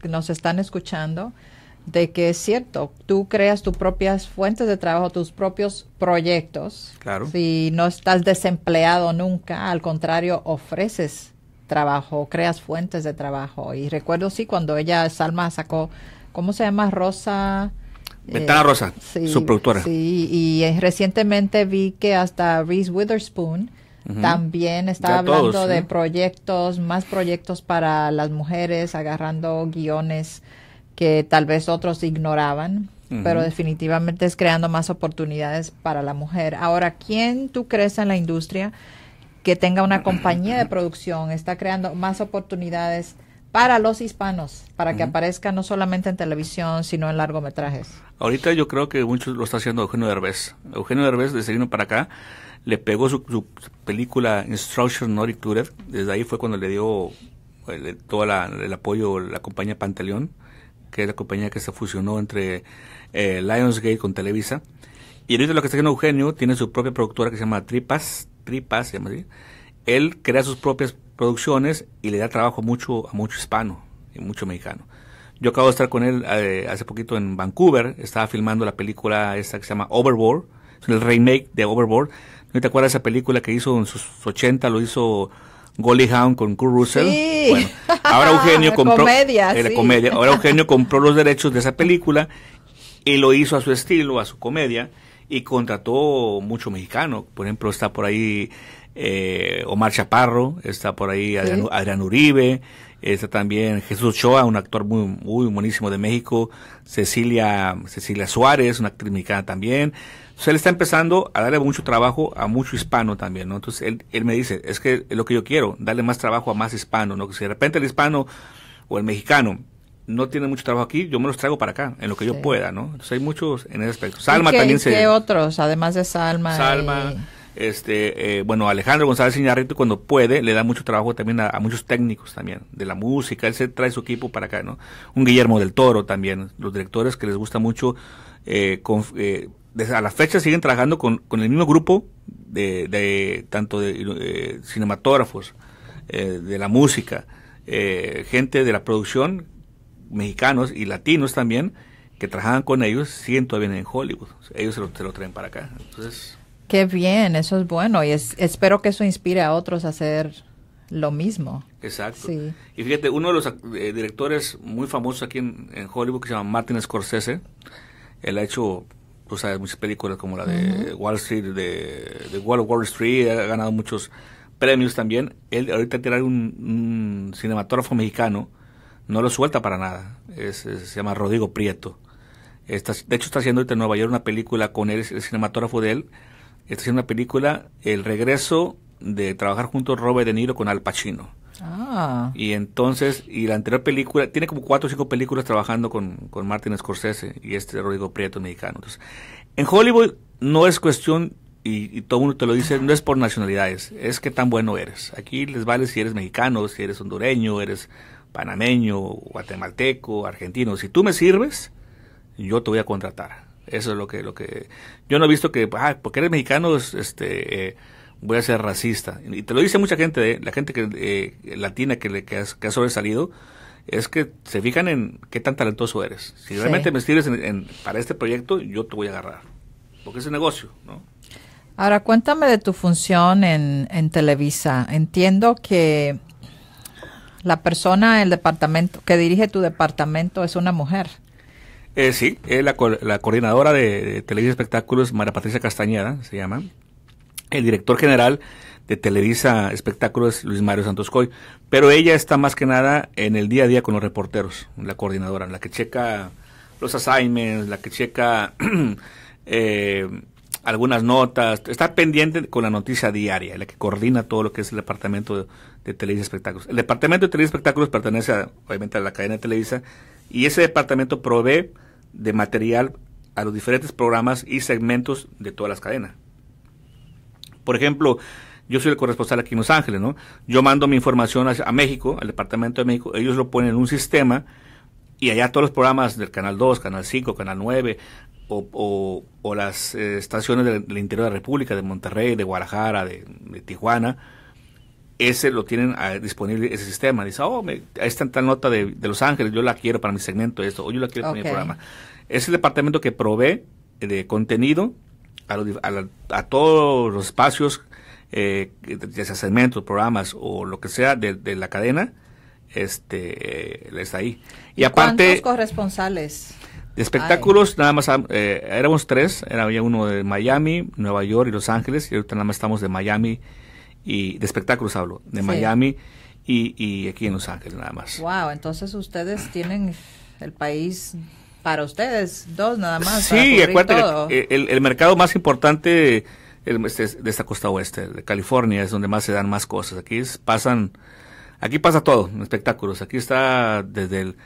Speaker 1: que nos están escuchando de que es cierto, tú creas tus propias fuentes de trabajo, tus propios proyectos. Claro. Si no estás desempleado nunca, al contrario, ofreces trabajo, creas fuentes de trabajo. Y recuerdo, sí, cuando ella, Salma, sacó, ¿cómo se llama? Rosa.
Speaker 2: Eh, Ventana Rosa, su productora.
Speaker 1: Sí, y eh, recientemente vi que hasta Reese Witherspoon también está hablando de ¿eh? proyectos, más proyectos para las mujeres, agarrando guiones que tal vez otros ignoraban, pero definitivamente es creando más oportunidades para la mujer. Ahora, ¿quién tú crees en la industria que tenga una compañía de producción, está creando más oportunidades para los hispanos, para que aparezca no solamente en televisión, sino en largometrajes?
Speaker 2: Ahorita yo creo que muchos lo está haciendo Eugenio Derbez. Eugenio Derbez, desde vino para acá, le pegó su, película Instruction Not Included, desde ahí fue cuando le dio eh, todo el apoyo la compañía Pantaleón, que es la compañía que se fusionó entre eh, Lionsgate con Televisa. Y ahorita lo que está haciendo Eugenio tiene su propia productora que se llama Tripas, Tripas se llama así. Él crea sus propias producciones y le da trabajo mucho a mucho hispano y mucho mexicano. Yo acabo de estar con él eh, hace poquito en Vancouver, estaba filmando la película esta que se llama Overboard, el remake de Overboard, ¿No te acuerdas de esa película que hizo en sus 80? Lo hizo Golly con Kurt Russell. Bueno, ahora Eugenio [LAUGHS] compró. comedia, eh, comedia. Ahora [LAUGHS] Eugenio compró los derechos de esa película y lo hizo a su estilo, a su comedia, y contrató mucho mexicano. Por ejemplo, está por ahí eh, Omar Chaparro, está por ahí Adrián, Uribe, está también Jesús Ochoa, un actor muy, muy buenísimo de México, Cecilia, Cecilia Suárez, una actriz mexicana también. Entonces él está empezando a darle mucho trabajo a mucho hispano también, ¿no? Entonces él, me dice, es que es lo que yo quiero, darle más trabajo a más hispano, ¿no? Que si de repente el hispano o el mexicano no tiene mucho trabajo aquí, yo me los traigo para acá, en lo que yo pueda, ¿no? Entonces hay muchos en ese aspecto. Salma también se... ¿Qué
Speaker 1: otros, además de Salma? Salma...
Speaker 2: este eh, bueno Alejandro González Iñárritu cuando puede le da mucho trabajo también a, muchos técnicos también de la música él se trae su equipo para acá no un Guillermo del Toro también los directores que les gusta mucho eh, con, eh, a la fecha siguen trabajando con, el mismo grupo de, de tanto de eh, cinematógrafos, eh, de la música, eh, gente de la producción, mexicanos y latinos también, que trabajaban con ellos, siguen todavía en Hollywood. Ellos se lo, traen para acá. Entonces,
Speaker 1: Qué bien, eso es bueno y espero que eso inspire a otros a hacer lo mismo.
Speaker 2: Exacto. Y fíjate, uno de los directores muy famosos aquí en, en, Hollywood que se llama Martin Scorsese, él ha hecho tú sabes, muchas películas como la de Wall Street, de, Wall Wall Street, ha ganado muchos premios también. Él ahorita tiene un, un cinematógrafo mexicano, no lo suelta para nada. se llama Rodrigo Prieto. de hecho, está haciendo ahorita en Nueva York una película con él, el cinematógrafo de él. Está haciendo una película, El regreso de trabajar junto Robert De Niro con Al Pacino. Ah. Y entonces, y la anterior película, tiene como cuatro o cinco películas trabajando con, con Martin Scorsese y este Rodrigo Prieto mexicano. Entonces, en Hollywood no es cuestión, y, todo el mundo te lo dice, no es por nacionalidades, es que tan bueno eres. Aquí les vale si eres mexicano, si eres hondureño, eres panameño, guatemalteco, argentino. Si tú me sirves, yo te voy a contratar. Eso es lo que, lo que, yo no he visto que, ah, porque eres mexicano, este, eh, voy a ser racista. Y te lo dice mucha gente, ¿eh? la gente que, eh, latina que, ha sobresalido, es que se fijan en qué tan talentoso eres. Si realmente me sirves para este proyecto, yo te voy a agarrar, porque es un negocio, ¿no?
Speaker 1: Ahora, cuéntame de tu función en, Televisa. Entiendo que la persona el departamento que dirige tu departamento es una mujer.
Speaker 2: Eh, sí, es la, coordinadora de, de Televisa Espectáculos, María Patricia Castañeda, se llama. El director general de Televisa Espectáculos Luis Mario Santos Coy, pero ella está más que nada en el día a día con los reporteros, la coordinadora, la que checa los assignments, la que checa [CLEARS THROAT] eh, algunas notas, está pendiente con la noticia diaria, la que coordina todo lo que es el departamento de, Televisa Espectáculos. El departamento de Televisa Espectáculos pertenece obviamente a la cadena de Televisa y ese departamento provee de material a los diferentes programas y segmentos de todas las cadenas. Por ejemplo, yo soy el corresponsal aquí en Los Ángeles, ¿no? Yo mando mi información a, México, al Departamento de México, ellos lo ponen en un sistema y allá todos los programas del Canal 2, Canal 5, Canal 9 o, las eh, estaciones del, interior de la República, de Monterrey, de Guadalajara, de, Tijuana, ese lo tienen ah, disponible ese sistema. Dice, oh, me, ahí está tal nota de, Los Ángeles, yo la quiero para mi segmento, esto, o yo la quiero para mi programa. Es el departamento que provee de contenido a, todos los espacios, eh, ya segmentos, programas o lo que sea de, la cadena, este eh, está ahí. Y, aparte... ¿Cuántos
Speaker 1: corresponsales? De espectáculos,
Speaker 2: nada más eh, éramos tres, era, había uno de Miami, Nueva York y Los Ángeles, y ahorita nada más estamos de Miami, y de espectáculos hablo, de Miami y, y aquí en Los Ángeles nada más.
Speaker 1: Wow, entonces ustedes tienen el país para ustedes dos nada más. Sí, acuérdate
Speaker 2: que el, mercado más importante este, de esta costa oeste, de California, es donde más se dan más cosas. Aquí pasan, aquí pasa todo, espectáculos. Aquí está desde el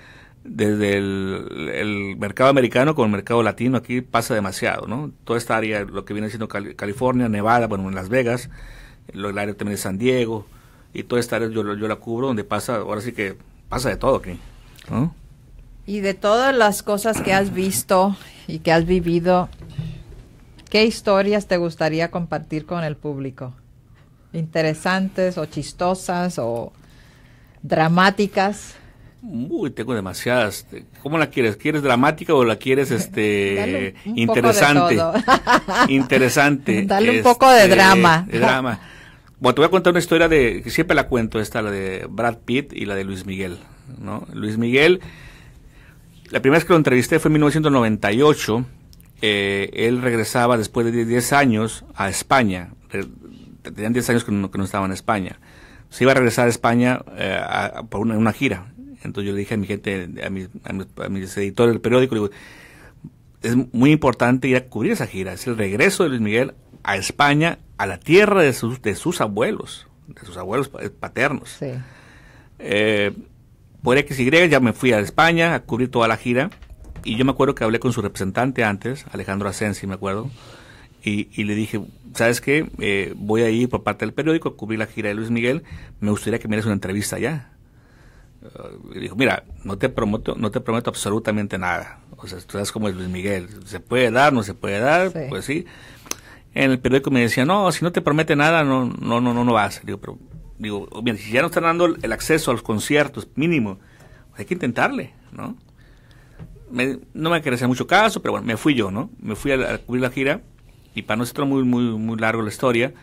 Speaker 2: desde el, mercado americano con el mercado latino, aquí pasa demasiado, ¿no? Toda esta área, lo que viene siendo California, Nevada, bueno, en Las Vegas, lo, el área también de San Diego, y toda esta área yo, yo la cubro, donde pasa, ahora sí que pasa de todo aquí, ¿no?
Speaker 1: Y de todas las cosas que has visto y que has vivido, ¿qué historias te gustaría compartir con el público? ¿Interesantes o chistosas o dramáticas?
Speaker 2: Uy, tengo demasiadas. ¿Cómo la quieres? ¿Quieres dramática o la quieres [LAUGHS] este interesante? Poco interesante. Dale un poco de [LAUGHS] [LAUGHS] este, drama. drama. Bueno, te voy a contar una historia de que siempre la cuento esta la de Brad Pitt y la de Luis Miguel, ¿no? Luis Miguel la primera vez que lo entrevisté fue en 1998. Eh, él regresaba después de 10 años a España. Tenían 10 años que no, que estaba en España. Se iba a regresar a España eh, por una, gira. Entonces yo le dije a mi gente, a, mis editores del periódico, es muy importante ir a cubrir esa gira. Es el regreso de Luis Miguel a España, a la tierra de sus, de sus abuelos, de sus abuelos paternos. Sí. Eh, por X ya me fui a España a cubrir toda la gira y yo me acuerdo que hablé con su representante antes, Alejandro Asensi, me acuerdo, y, le dije, ¿sabes qué? Eh, voy a ir por parte del periódico a cubrir la gira de Luis Miguel, me gustaría que me dieras una entrevista allá. Eh, y dijo, mira, no te prometo, no te prometo absolutamente nada. O sea, tú eres como Luis Miguel, se puede dar, no se puede dar, pues sí. En el periódico me decía, no, si no te promete nada, no, no, no, no, no vas. Digo, pero digo, si ya no están dando el acceso a los conciertos mínimo, hay que intentarle, ¿no? Me, no me quería hacer mucho caso, pero bueno, me fui yo, ¿no? Me fui a, cubrir la gira y para no ser muy, muy, muy largo la historia,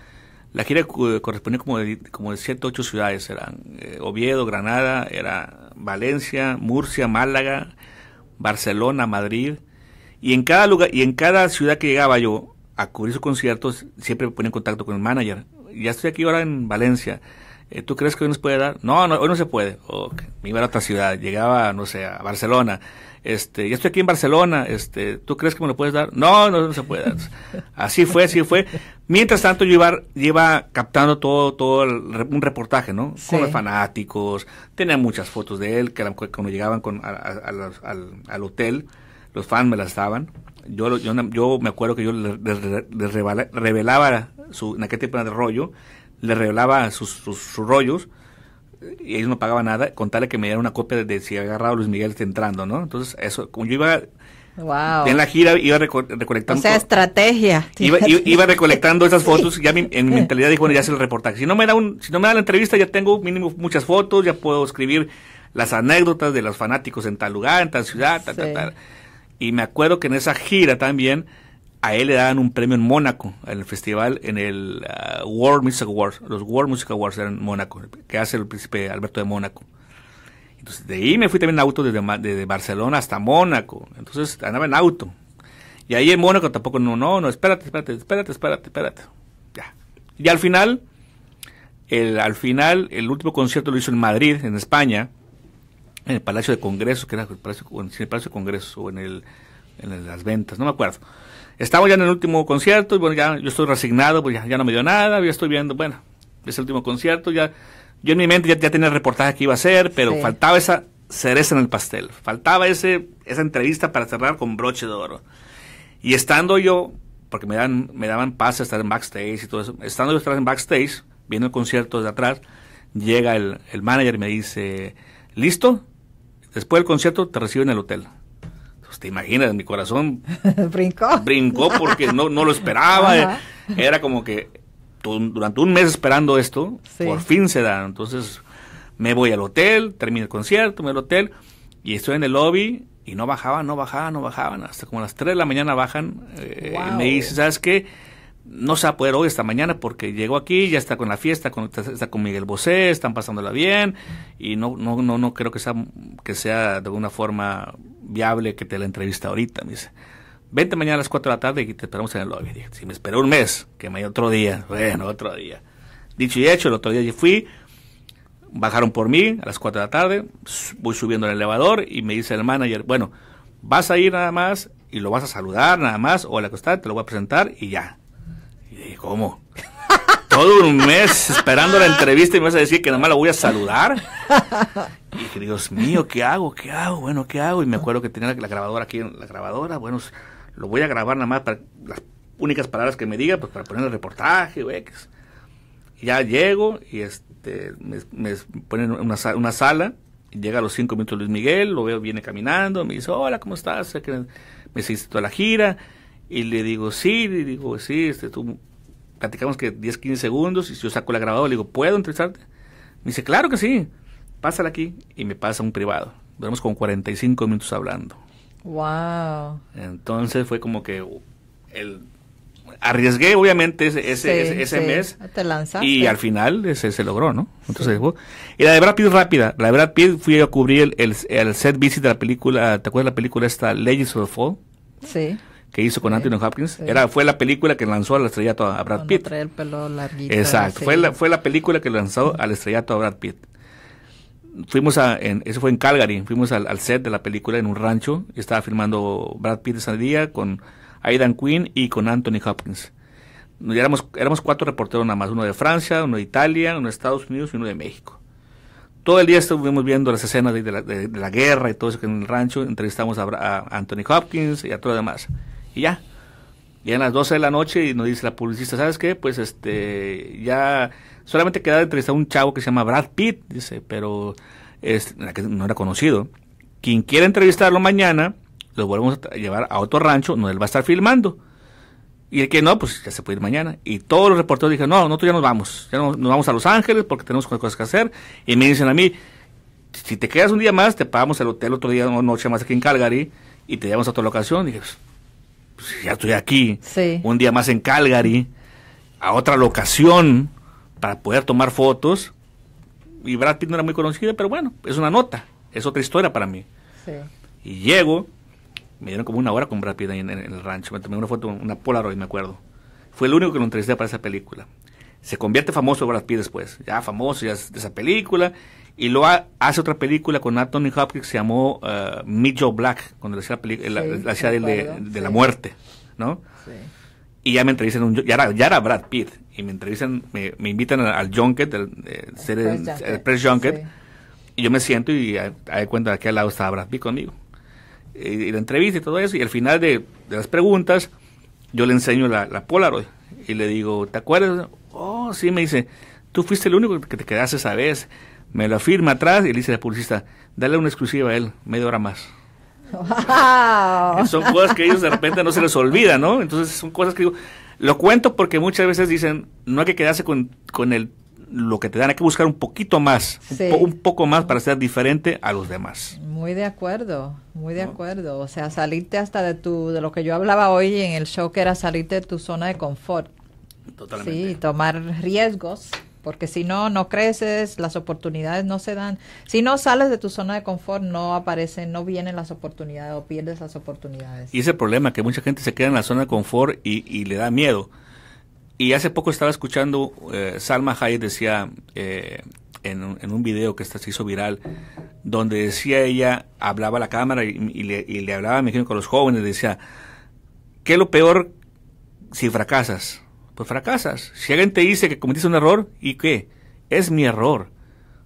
Speaker 2: la gira correspondía como de, como de siete, ocho ciudades, eran eh, Oviedo, Granada, era Valencia, Murcia, Málaga, Barcelona, Madrid, y en cada lugar, y en cada ciudad que llegaba yo a cubrir sus conciertos, siempre me ponía en contacto con el manager. Ya estoy aquí ahora en Valencia, eh, ¿tú crees que hoy nos puede dar? No, no hoy no se puede. Me iba a otra ciudad, llegaba, no sé, a Barcelona. Este, ya estoy aquí en Barcelona, este, ¿tú crees que me lo puedes dar? No, no, se puede [LAUGHS] Así fue, así fue. Mientras tanto, yo iba, captando todo, todo un reportaje, ¿no? Con los fanáticos, tenía muchas fotos de él, que cuando llegaban con, al, hotel, los fans me las daban. Yo, yo, me acuerdo que yo les, revelaba su, en aquel tiempo de rollo, le revelaba sus, rollos y ellos no pagaban nada, contarle que me dieran una copia de, si agarraba agarrado Luis Miguel entrando, ¿no? Entonces, eso, como yo iba
Speaker 1: Wow. En la
Speaker 2: gira iba recolectando. O
Speaker 1: estrategia. [LAUGHS]
Speaker 2: Iba, recolectando esas fotos. Ya mi, en mi [LAUGHS] mentalidad dijo, bueno, ya es el reportaje. Si no me da un, si no me da la entrevista, ya tengo mínimo muchas fotos, ya puedo escribir las anécdotas de los fanáticos en tal lugar, en tal ciudad, tal, tal, tal. Y me acuerdo que en esa gira también a él le daban un premio en Mónaco, en el festival, en el uh, World Music Awards, los World Music Awards eran en Mónaco, que hace el príncipe Alberto de Mónaco. Entonces de ahí me fui también en auto desde, Barcelona hasta Mónaco, entonces andaba en auto. Y ahí en Mónaco tampoco, no, no, no, espérate, espérate, espérate, espérate, Ya. Y al final, el, al final, el último concierto lo hizo en Madrid, en España, en el Palacio de Congresos, que era el Palacio, en el Palacio de Congresos, o en el, en las ventas, no me acuerdo. Estamos ya en el último concierto y bueno, ya yo estoy resignado, pues ya, no me dio nada, ya estoy viendo, bueno, es el último concierto, ya yo en mi mente ya, tenía el reportaje que iba a hacer, pero faltaba esa cereza en el pastel, faltaba ese, esa entrevista para cerrar con broche de oro. Y estando yo, porque me, dan, me daban pase a estar en backstage y todo eso, estando yo en backstage, viendo el concierto de atrás, llega el, el manager y me dice, ¿listo? Después del concierto te recibo en el hotel te imaginas, mi corazón [LAUGHS] brincó. Brincó porque no, no lo esperaba. Era como que durante un mes esperando esto, por fin se da. Entonces me voy al hotel, termino el concierto, me voy al hotel y estoy en el lobby y no bajaban, no bajaban, no bajaban. Hasta como a las 3 de la mañana bajan. Eh, y me dice, ¿sabes qué? no se va a poder hoy esta mañana porque llegó aquí, ya está con la fiesta, con, está, con Miguel Bosé, están pasándola bien y no, no, no, no creo que sea, que sea de alguna forma viable que te la entrevista ahorita. Me dice, vente mañana a las 4 de la tarde y te esperamos en el lobby. si me esperó un mes, que me haya otro día, [LAUGHS] bueno, otro día. Dicho y hecho, el otro día yo fui, bajaron por mí a las 4 de la tarde, voy subiendo el elevador y me dice el manager, bueno, vas a ir nada más y lo vas a saludar nada más o a la que te lo voy a presentar y ya cómo? Todo un mes esperando la entrevista y me vas a decir que nada más la voy a saludar. Y dije, Dios mío, ¿qué hago? ¿Qué hago? Bueno, ¿qué hago? Y me acuerdo que tenía la, grabadora aquí, la grabadora, bueno, lo voy a grabar nada más para las únicas palabras que me diga, pues para poner el reportaje, güey. Ya llego y este, me, ponen una, una sala, y llega a los cinco minutos Luis Miguel, lo veo, viene caminando, me dice, hola, ¿cómo estás? Me hiciste toda la gira, y le digo, sí, le digo, sí, este, tú platicamos que 10, 15 segundos, y yo saco la grabadora, le digo, ¿puedo entrevistarte? Me dice, claro que sí, pásala aquí, y me pasa un privado. Duramos como 45 minutos hablando.
Speaker 1: Wow.
Speaker 2: Entonces fue como que el, arriesgué obviamente ese, ese, ese, mes. Y al final ese, se logró, ¿no? Entonces, uh, y la de Brad Pitt rápida. La de Brad Pitt fui a cubrir el, set visit de la película, ¿te acuerdas de la película esta, Legends of the Fall? Sí que hizo con Anthony Hopkins era fue la película que lanzó al estrellato a Brad Pitt.
Speaker 1: Exacto, fue la,
Speaker 2: fue la película que lanzó al estrellato a Brad Pitt. Fuimos a, eso fue en Calgary, fuimos al, set de la película en un rancho, y estaba filmando Brad Pitt ese día con Aidan Quinn y con Anthony Hopkins. éramos, éramos cuatro reporteros nada más, uno de Francia, uno de Italia, uno de Estados Unidos y uno de México. Todo el día estuvimos viendo las escenas de, la, guerra y todo eso que en el rancho, entrevistamos a, a Anthony Hopkins y a todo lo demás. Y ya. Y en las 12 de la noche y nos dice la publicista, ¿sabes qué? Pues este, ya solamente queda a un chavo que se llama Brad Pitt, dice, pero es, no era conocido. Quien quiera entrevistarlo mañana, lo volvemos a llevar a otro rancho donde él va a estar filmando. Y el que no, pues ya se puede ir mañana. Y todos los reporteros dijeron, no, nosotros ya nos vamos. Ya nos, vamos a Los Ángeles porque tenemos cosas que hacer. Y me dicen a mí, si te quedas un día más, te pagamos el hotel otro día, una noche más aquí en Calgary y te llevamos a otra locación. Y dije, pues, pues, ya estoy aquí, un día más en Calgary, a otra locación para poder tomar fotos. Y Brad Pitt no era muy conocido, pero bueno, es una nota, es otra historia para mí. Y llego, me dieron como una hora con Brad Pitt ahí en, el rancho, me tomé una foto, una Polaroid, me acuerdo. Fue el único que lo entrevisté para esa película. Se convierte famoso Brad Pitt después, ya famoso ya de esa película, y luego hace otra película con Anthony Hopkins que se llamó eh, Mijo Black, cuando le hacía la, película, la, hacía de, la muerte, ¿no? Y ya me entrevistan, ya, era, ya, Brad Pitt, y me entrevistan, me, me invitan al Junket, el, eh, ser el, press, junket. y yo me siento y a, cuenta de aquí al lado estaba Brad Pitt conmigo. Y, la entrevista y todo eso, y al final de, las preguntas, yo le enseño la, la Polaroid, y le digo, ¿te acuerdas? Oh, sí, me dice, tú fuiste el único que te quedaste esa vez me lo firma atrás y le dice la publicista, dale una exclusiva a él, media hora más.
Speaker 1: Son cosas que ellos de
Speaker 2: repente no se les olvida, ¿no? Entonces son cosas que digo, lo cuento porque muchas veces dicen, no hay que quedarse con, el, lo que te dan, hay que buscar un poquito más, un, poco más para ser diferente a los demás.
Speaker 1: Muy de acuerdo, muy de acuerdo. O sea, salirte hasta de tu, de lo que yo hablaba hoy en el show, que era salirte de tu zona de confort. Totalmente. Sí, tomar riesgos porque si no, no creces, las oportunidades no se dan. Si no sales de tu zona de confort, no aparecen, no vienen las oportunidades o pierdes las oportunidades.
Speaker 2: Y ese problema, que mucha gente se queda en la zona de confort y, le da miedo. Y hace poco estaba escuchando, eh, Salma Hayek decía eh, en, un video que se hizo viral, donde decía ella, hablaba a la cámara y, le, hablaba, me con los jóvenes, decía, ¿qué es lo peor si fracasas? pues fracasas. Si alguien te dice que cometiste un error, ¿y qué? Es mi error.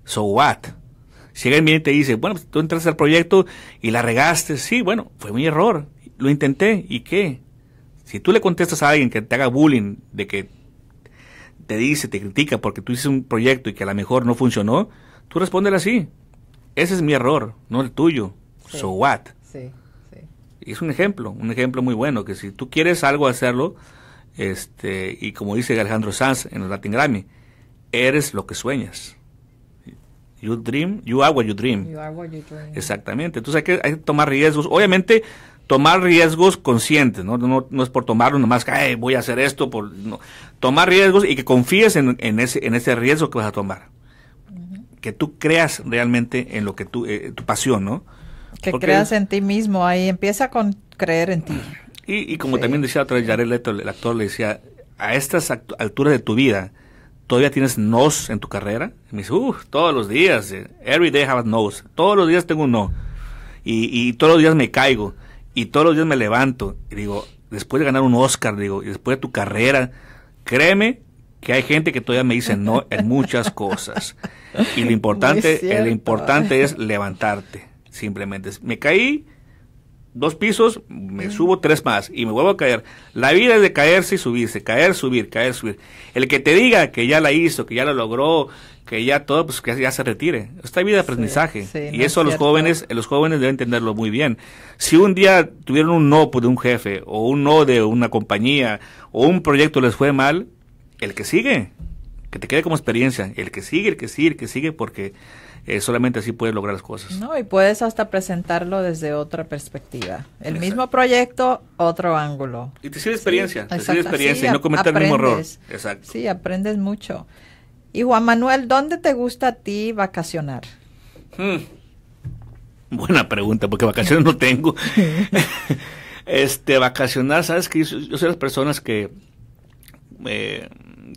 Speaker 2: So what? Si alguien viene y te dice, bueno, pues, tú entraste al proyecto y la regaste, sí, bueno, fue mi error. Lo intenté, ¿y qué? Si tú le contestas a alguien que te haga bullying, de que te dice, te critica porque tú hiciste un proyecto y que a lo mejor no funcionó, tú respóndele así. Ese es mi error, no el tuyo. So what? sí. Y es un ejemplo, un ejemplo muy bueno, que si tú quieres algo hacerlo, este, y como dice Alejandro Sanz en el Latin Grammy, eres lo que sueñas. You dream, you are what you dream. Exactamente. Entonces hay que, hay que tomar riesgos. Obviamente, tomar riesgos conscientes, ¿no? No, es por tomarlo nomás, Ay, voy a hacer esto, por, no. tomar riesgos y que confíes en, en, ese, en ese riesgo que vas a tomar. Que tú creas realmente en lo que tú, eh, tu pasión, ¿no? Que creas
Speaker 1: en ti mismo, ahí empieza con creer en ti.
Speaker 2: Y, como también decía otra vez Jared Leto, el actor, le decía, a estas alturas de tu vida, ¿todavía tienes nos en tu carrera? me dice, todos los días, eh, every day have nos, todos los días tengo un no. Y, todos los días me caigo, y todos los días me levanto. Y digo, después de ganar un Oscar, digo, y después de tu carrera, créeme que hay gente que todavía me dice no en muchas cosas. Y lo [LAUGHS] importante, lo importante es levantarte, simplemente. Me caí, dos pisos, me subo tres más y me vuelvo a caer. La vida es de caerse y subirse, caer, subir, caer, subir. El que te diga que ya la hizo, que ya la logró, que ya todo, pues que ya se retire. Esta vida de aprendizaje. y eso a los jóvenes, los jóvenes deben entenderlo muy bien. Si un día tuvieron un no de un jefe, o un no de una compañía, o un proyecto les fue mal, el que sigue, que te quede como experiencia, el que sigue, el que sigue, el que sigue, porque eh, solamente así puedes lograr las cosas.
Speaker 1: No, y puedes hasta presentarlo desde otra perspectiva. El mismo proyecto, otro ángulo. Y te sirve experiencia, te sirve experiencia y no cometer el mismo error. Exacto. Sí, aprendes mucho. Y Juan Manuel, ¿dónde te gusta a ti vacacionar?
Speaker 2: Hmm. Buena pregunta, porque vacaciones no tengo. [LAUGHS] este, vacacionar, sabes que yo, soy de las personas que eh,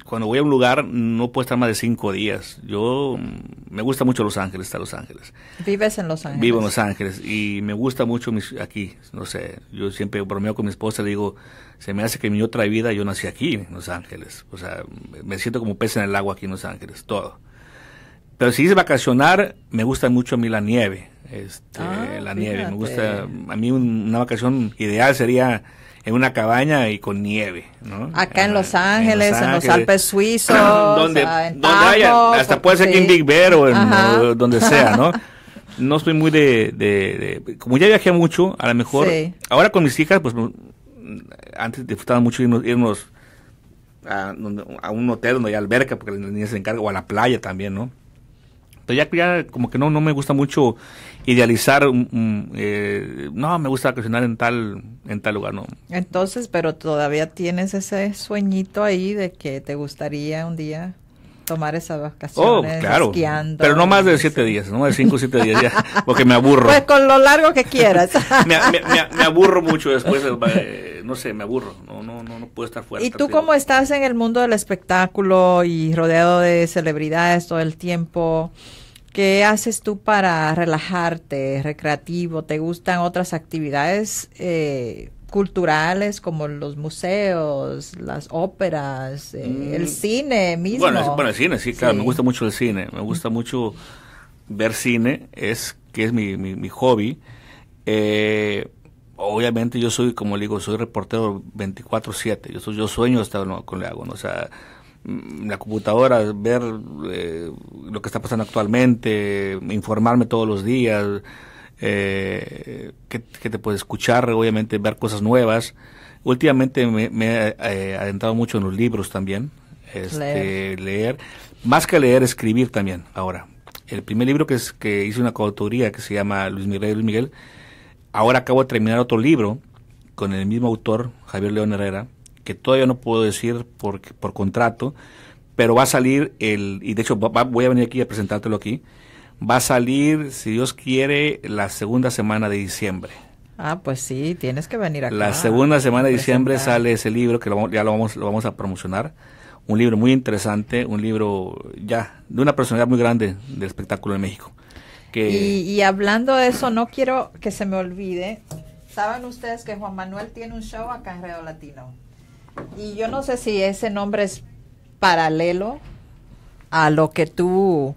Speaker 2: cuando voy a un lugar no puedo estar más de cinco días. Yo mm, me gusta mucho Los Ángeles, está Los Ángeles.
Speaker 1: ¿Vives en Los Ángeles? Vivo en Los
Speaker 2: Ángeles y me gusta mucho aquí. No sé, yo siempre bromeo con mi esposa, le digo, se me hace que en mi otra vida yo nací aquí, en Los Ángeles. O sea, me siento como pez en el agua aquí en Los Ángeles, todo. Pero si es vacacionar, me gusta mucho a mí la nieve. Este, ah, la nieve, me gusta. A mí una vacación ideal sería en una cabaña y con nieve, ¿no?
Speaker 1: Acá en ah, Los Ángeles, en Los, Alpes suizos, [CLEARS THROAT] donde, en hasta
Speaker 2: puede ser aquí en Big Bear o donde [LAUGHS] sea, ¿no? No estoy muy de, de, como ya viajé mucho, a lo mejor ahora con mis hijas, pues mm, antes disfrutaba mucho irnos, irnos a, un hotel donde hay alberca, porque las niñas se encargan, o a la playa también, ¿no? Pero ya, ya como que no, no me gusta mucho idealizar, eh, no, me gusta vacacionar en tal, en tal lugar, no.
Speaker 1: Entonces, pero todavía tienes ese sueñito ahí de que te gustaría un día tomar esa oh, vacación Pero no
Speaker 2: más de siete días, no de cinco o siete días ya, porque me aburro. Pues
Speaker 1: con lo largo que quieras. [LAUGHS]
Speaker 2: me, aburro mucho después, eh, eh, no sé, me aburro, no, no puedo estar fuera. ¿Y tú cómo
Speaker 1: estás en el mundo del espectáculo y rodeado de celebridades todo el tiempo? ¿Qué haces tú para relajarte, recreativo? ¿Te gustan otras actividades eh, culturales como los museos, las óperas, eh, el mm. cine mismo? Bueno, el cine, sí, claro, me gusta
Speaker 2: mucho el cine, me gusta mucho ver cine, es que es mi, mi, hobby. Eh, obviamente yo soy, como le digo, soy reportero 24/7, yo, yo sueño hasta con lo hago, o sea la computadora, ver eh, lo que está pasando actualmente, informarme todos los días, eh, que, te puedes escuchar, obviamente ver cosas nuevas. Últimamente me, he eh, adentrado mucho en los libros también, este, leer. más que leer, escribir también ahora. El primer libro que, es, que hice una coautoría que se llama Luis Miguel Luis Miguel, ahora acabo de terminar otro libro con el mismo autor, Javier León Herrera, que todavía no puedo decir por, por contrato, pero va a salir el, y de hecho voy a venir aquí a presentártelo aquí, va a salir, si Dios quiere, la segunda semana de diciembre.
Speaker 1: Ah, pues sí, tienes que venir acá. La segunda semana de diciembre sale
Speaker 2: ese libro que ya lo vamos, lo vamos a promocionar. Un libro muy interesante, un libro ya de una personalidad muy grande del espectáculo de México. Y,
Speaker 1: y hablando de eso, no quiero que se me olvide. Saben ustedes que Juan Manuel tiene un show acá en Redo Latino. Y yo no sé si ese nombre es paralelo a lo que tú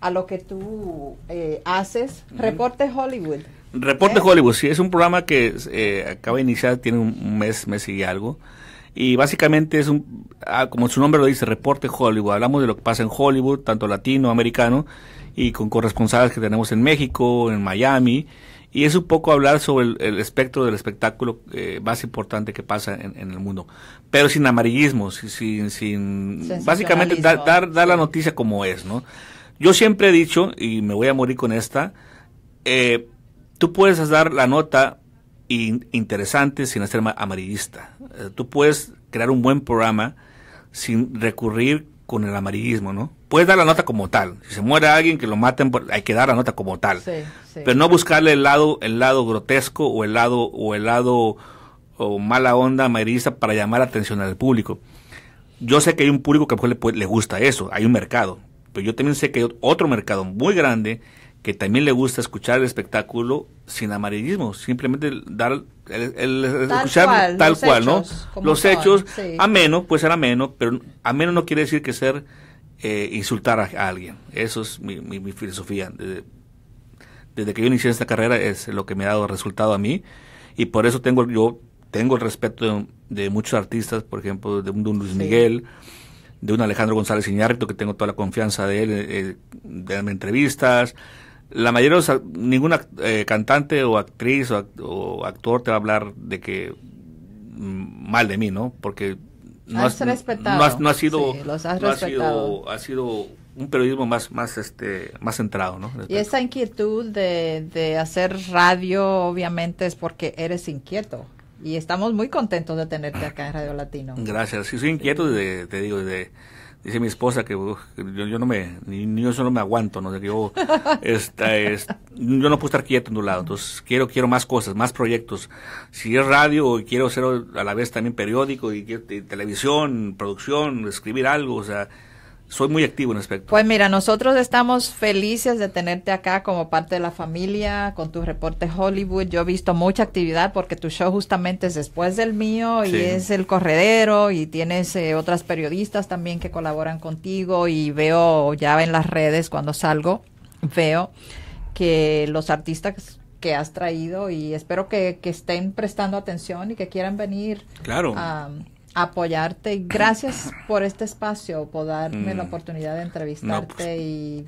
Speaker 1: a lo que tú eh, haces, Reporte Hollywood.
Speaker 2: Reporte ¿Eh? Hollywood, sí, es un programa que eh, acaba de iniciar, tiene un mes, mes y algo. Y básicamente es un, ah, como su nombre lo dice, Reporte Hollywood. Hablamos de lo que pasa en Hollywood, tanto latino, americano, y con corresponsales que tenemos en México, en Miami y es un poco hablar sobre el, espectro del espectáculo eh, más importante que pasa en, el mundo, pero sin amarillismo, sin, sin básicamente dar, la noticia como es, ¿no? Yo siempre he dicho, y me voy a morir con esta, eh, tú puedes dar la nota interesante sin hacer amarillista, eh, tú puedes crear un buen programa sin recurrir con el amarillismo, ¿no? puedes dar la nota como tal. Si se muere alguien que lo maten, hay que dar la nota como tal. Pero no buscarle el lado, el lado grotesco o el lado, o el lado o mala onda amarillista para llamar la atención al público. Yo sé que hay un público que a lo mejor le, gusta eso, hay un mercado. Pero yo también sé que hay otro mercado muy grande que también le gusta escuchar el espectáculo sin amarillismo, simplemente dar el, tal escuchar cual, tal cual, ¿no? Los hechos, ameno, puede ser ameno, pero ameno no quiere decir que ser eh, insultar a, alguien. Eso es mi, filosofía. Desde, que yo inicié esta carrera es lo que me ha dado resultado a mí y por eso tengo yo tengo el respeto de, muchos artistas, por ejemplo, de un, Luis Miguel, de un Alejandro González Iñárritu, que tengo toda la confianza de él, eh, de darme entrevistas. La mayoría, de ninguna eh, cantante o actriz o, o, actor te va a hablar de que mm, mal de mí, ¿no? Porque no has, respetado. No, ha sido, los ha sido, un periodismo más, más, este, más centrado, ¿no? Y
Speaker 1: esa inquietud de, de hacer radio, obviamente, es porque eres inquieto. Y estamos muy contentos de tenerte acá en Radio Latino.
Speaker 2: Gracias. Sí, soy inquieto, te digo, de, dice mi esposa que yo, no me, ni, yo solo me aguanto, no yo, [LAUGHS] esta, yo no puedo estar quieto en un lado, entonces quiero, quiero más cosas, más proyectos. Si es radio, quiero ser a la vez también periódico y, y televisión, producción, escribir algo, o sea, soy muy activo en aspecto.
Speaker 1: Pues mira, nosotros estamos felices de tenerte acá como parte de la familia, con tu reporte Hollywood. Yo he visto mucha actividad porque tu show justamente es después del mío y es El Corredero y tienes eh, otras periodistas también que colaboran contigo y veo ya en las redes cuando salgo, veo que los artistas que has traído y espero que, estén prestando atención y que quieran venir. Claro apoyarte. Gracias por este espacio, por darme la mm. oportunidad de entrevistarte pues. y,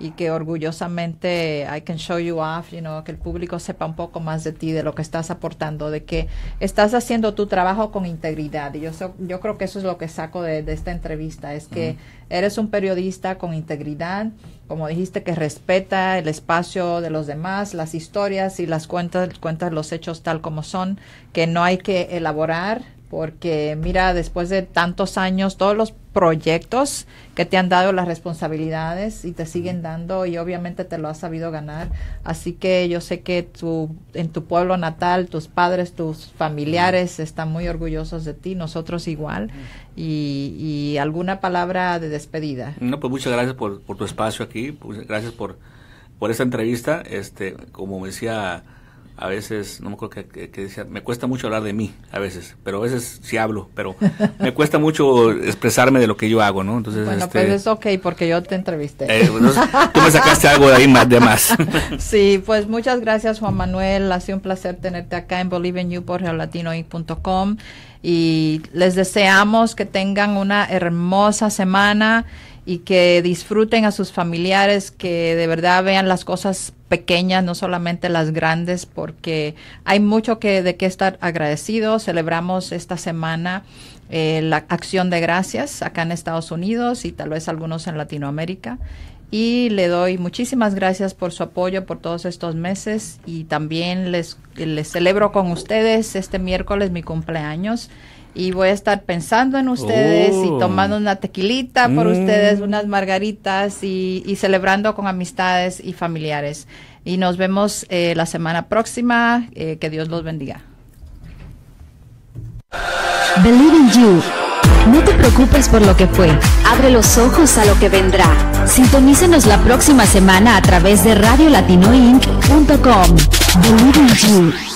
Speaker 1: y, que orgullosamente I can show you off, you know, que el público sepa un poco más de ti, de lo que estás aportando, de que estás haciendo tu trabajo con integridad. Y yo, yo creo que eso es lo que saco de, esta entrevista, es que mm. eres un periodista con integridad, como dijiste, que respeta el espacio de los demás, las historias y las cuentas, cuentas los hechos tal como son, que no hay que elaborar porque mira, después de tantos años, todos los proyectos que te han dado, las responsabilidades y te siguen dando y obviamente te lo has sabido ganar. Así que yo sé que tu, en tu pueblo natal, tus padres, tus familiares están muy orgullosos de ti, nosotros igual. Y, alguna palabra de despedida.
Speaker 2: No, pues muchas gracias por, tu espacio aquí, pues, gracias por, por esta entrevista. Este, como decía a veces, no me acuerdo que, decía, me cuesta mucho hablar de mí, a veces, pero a veces sí hablo, pero me [LAUGHS] cuesta mucho expresarme de lo que yo hago, ¿no? Entonces, bueno, este pues es
Speaker 1: ok, porque yo te entrevisté. Eh, tú me sacaste algo de ahí más, de más. [LAUGHS] sí, pues muchas gracias, Juan Manuel, ha sido un placer tenerte acá en Believe por geolatinoinc.com y les deseamos que tengan una hermosa semana y que disfruten a sus familiares, que de verdad vean las cosas pequeñas, no solamente las grandes, porque hay mucho que, de qué estar agradecidos. Celebramos esta semana eh, la acción de gracias acá en Estados Unidos y tal vez algunos en Latinoamérica. Y le doy muchísimas gracias por su apoyo por todos estos meses y también les, les celebro con ustedes este miércoles mi cumpleaños y voy a estar pensando en ustedes y oh. tomando una tequilita por mm. ustedes, unas margaritas y, celebrando con amistades y familiares. Y nos vemos eh, la semana próxima. Eh, que Dios los bendiga. Believe in you. No te preocupes por lo que fue. Abre los ojos a lo que vendrá. Sintonícenos la próxima semana a través de radiolatinoinc.com. Believe in you.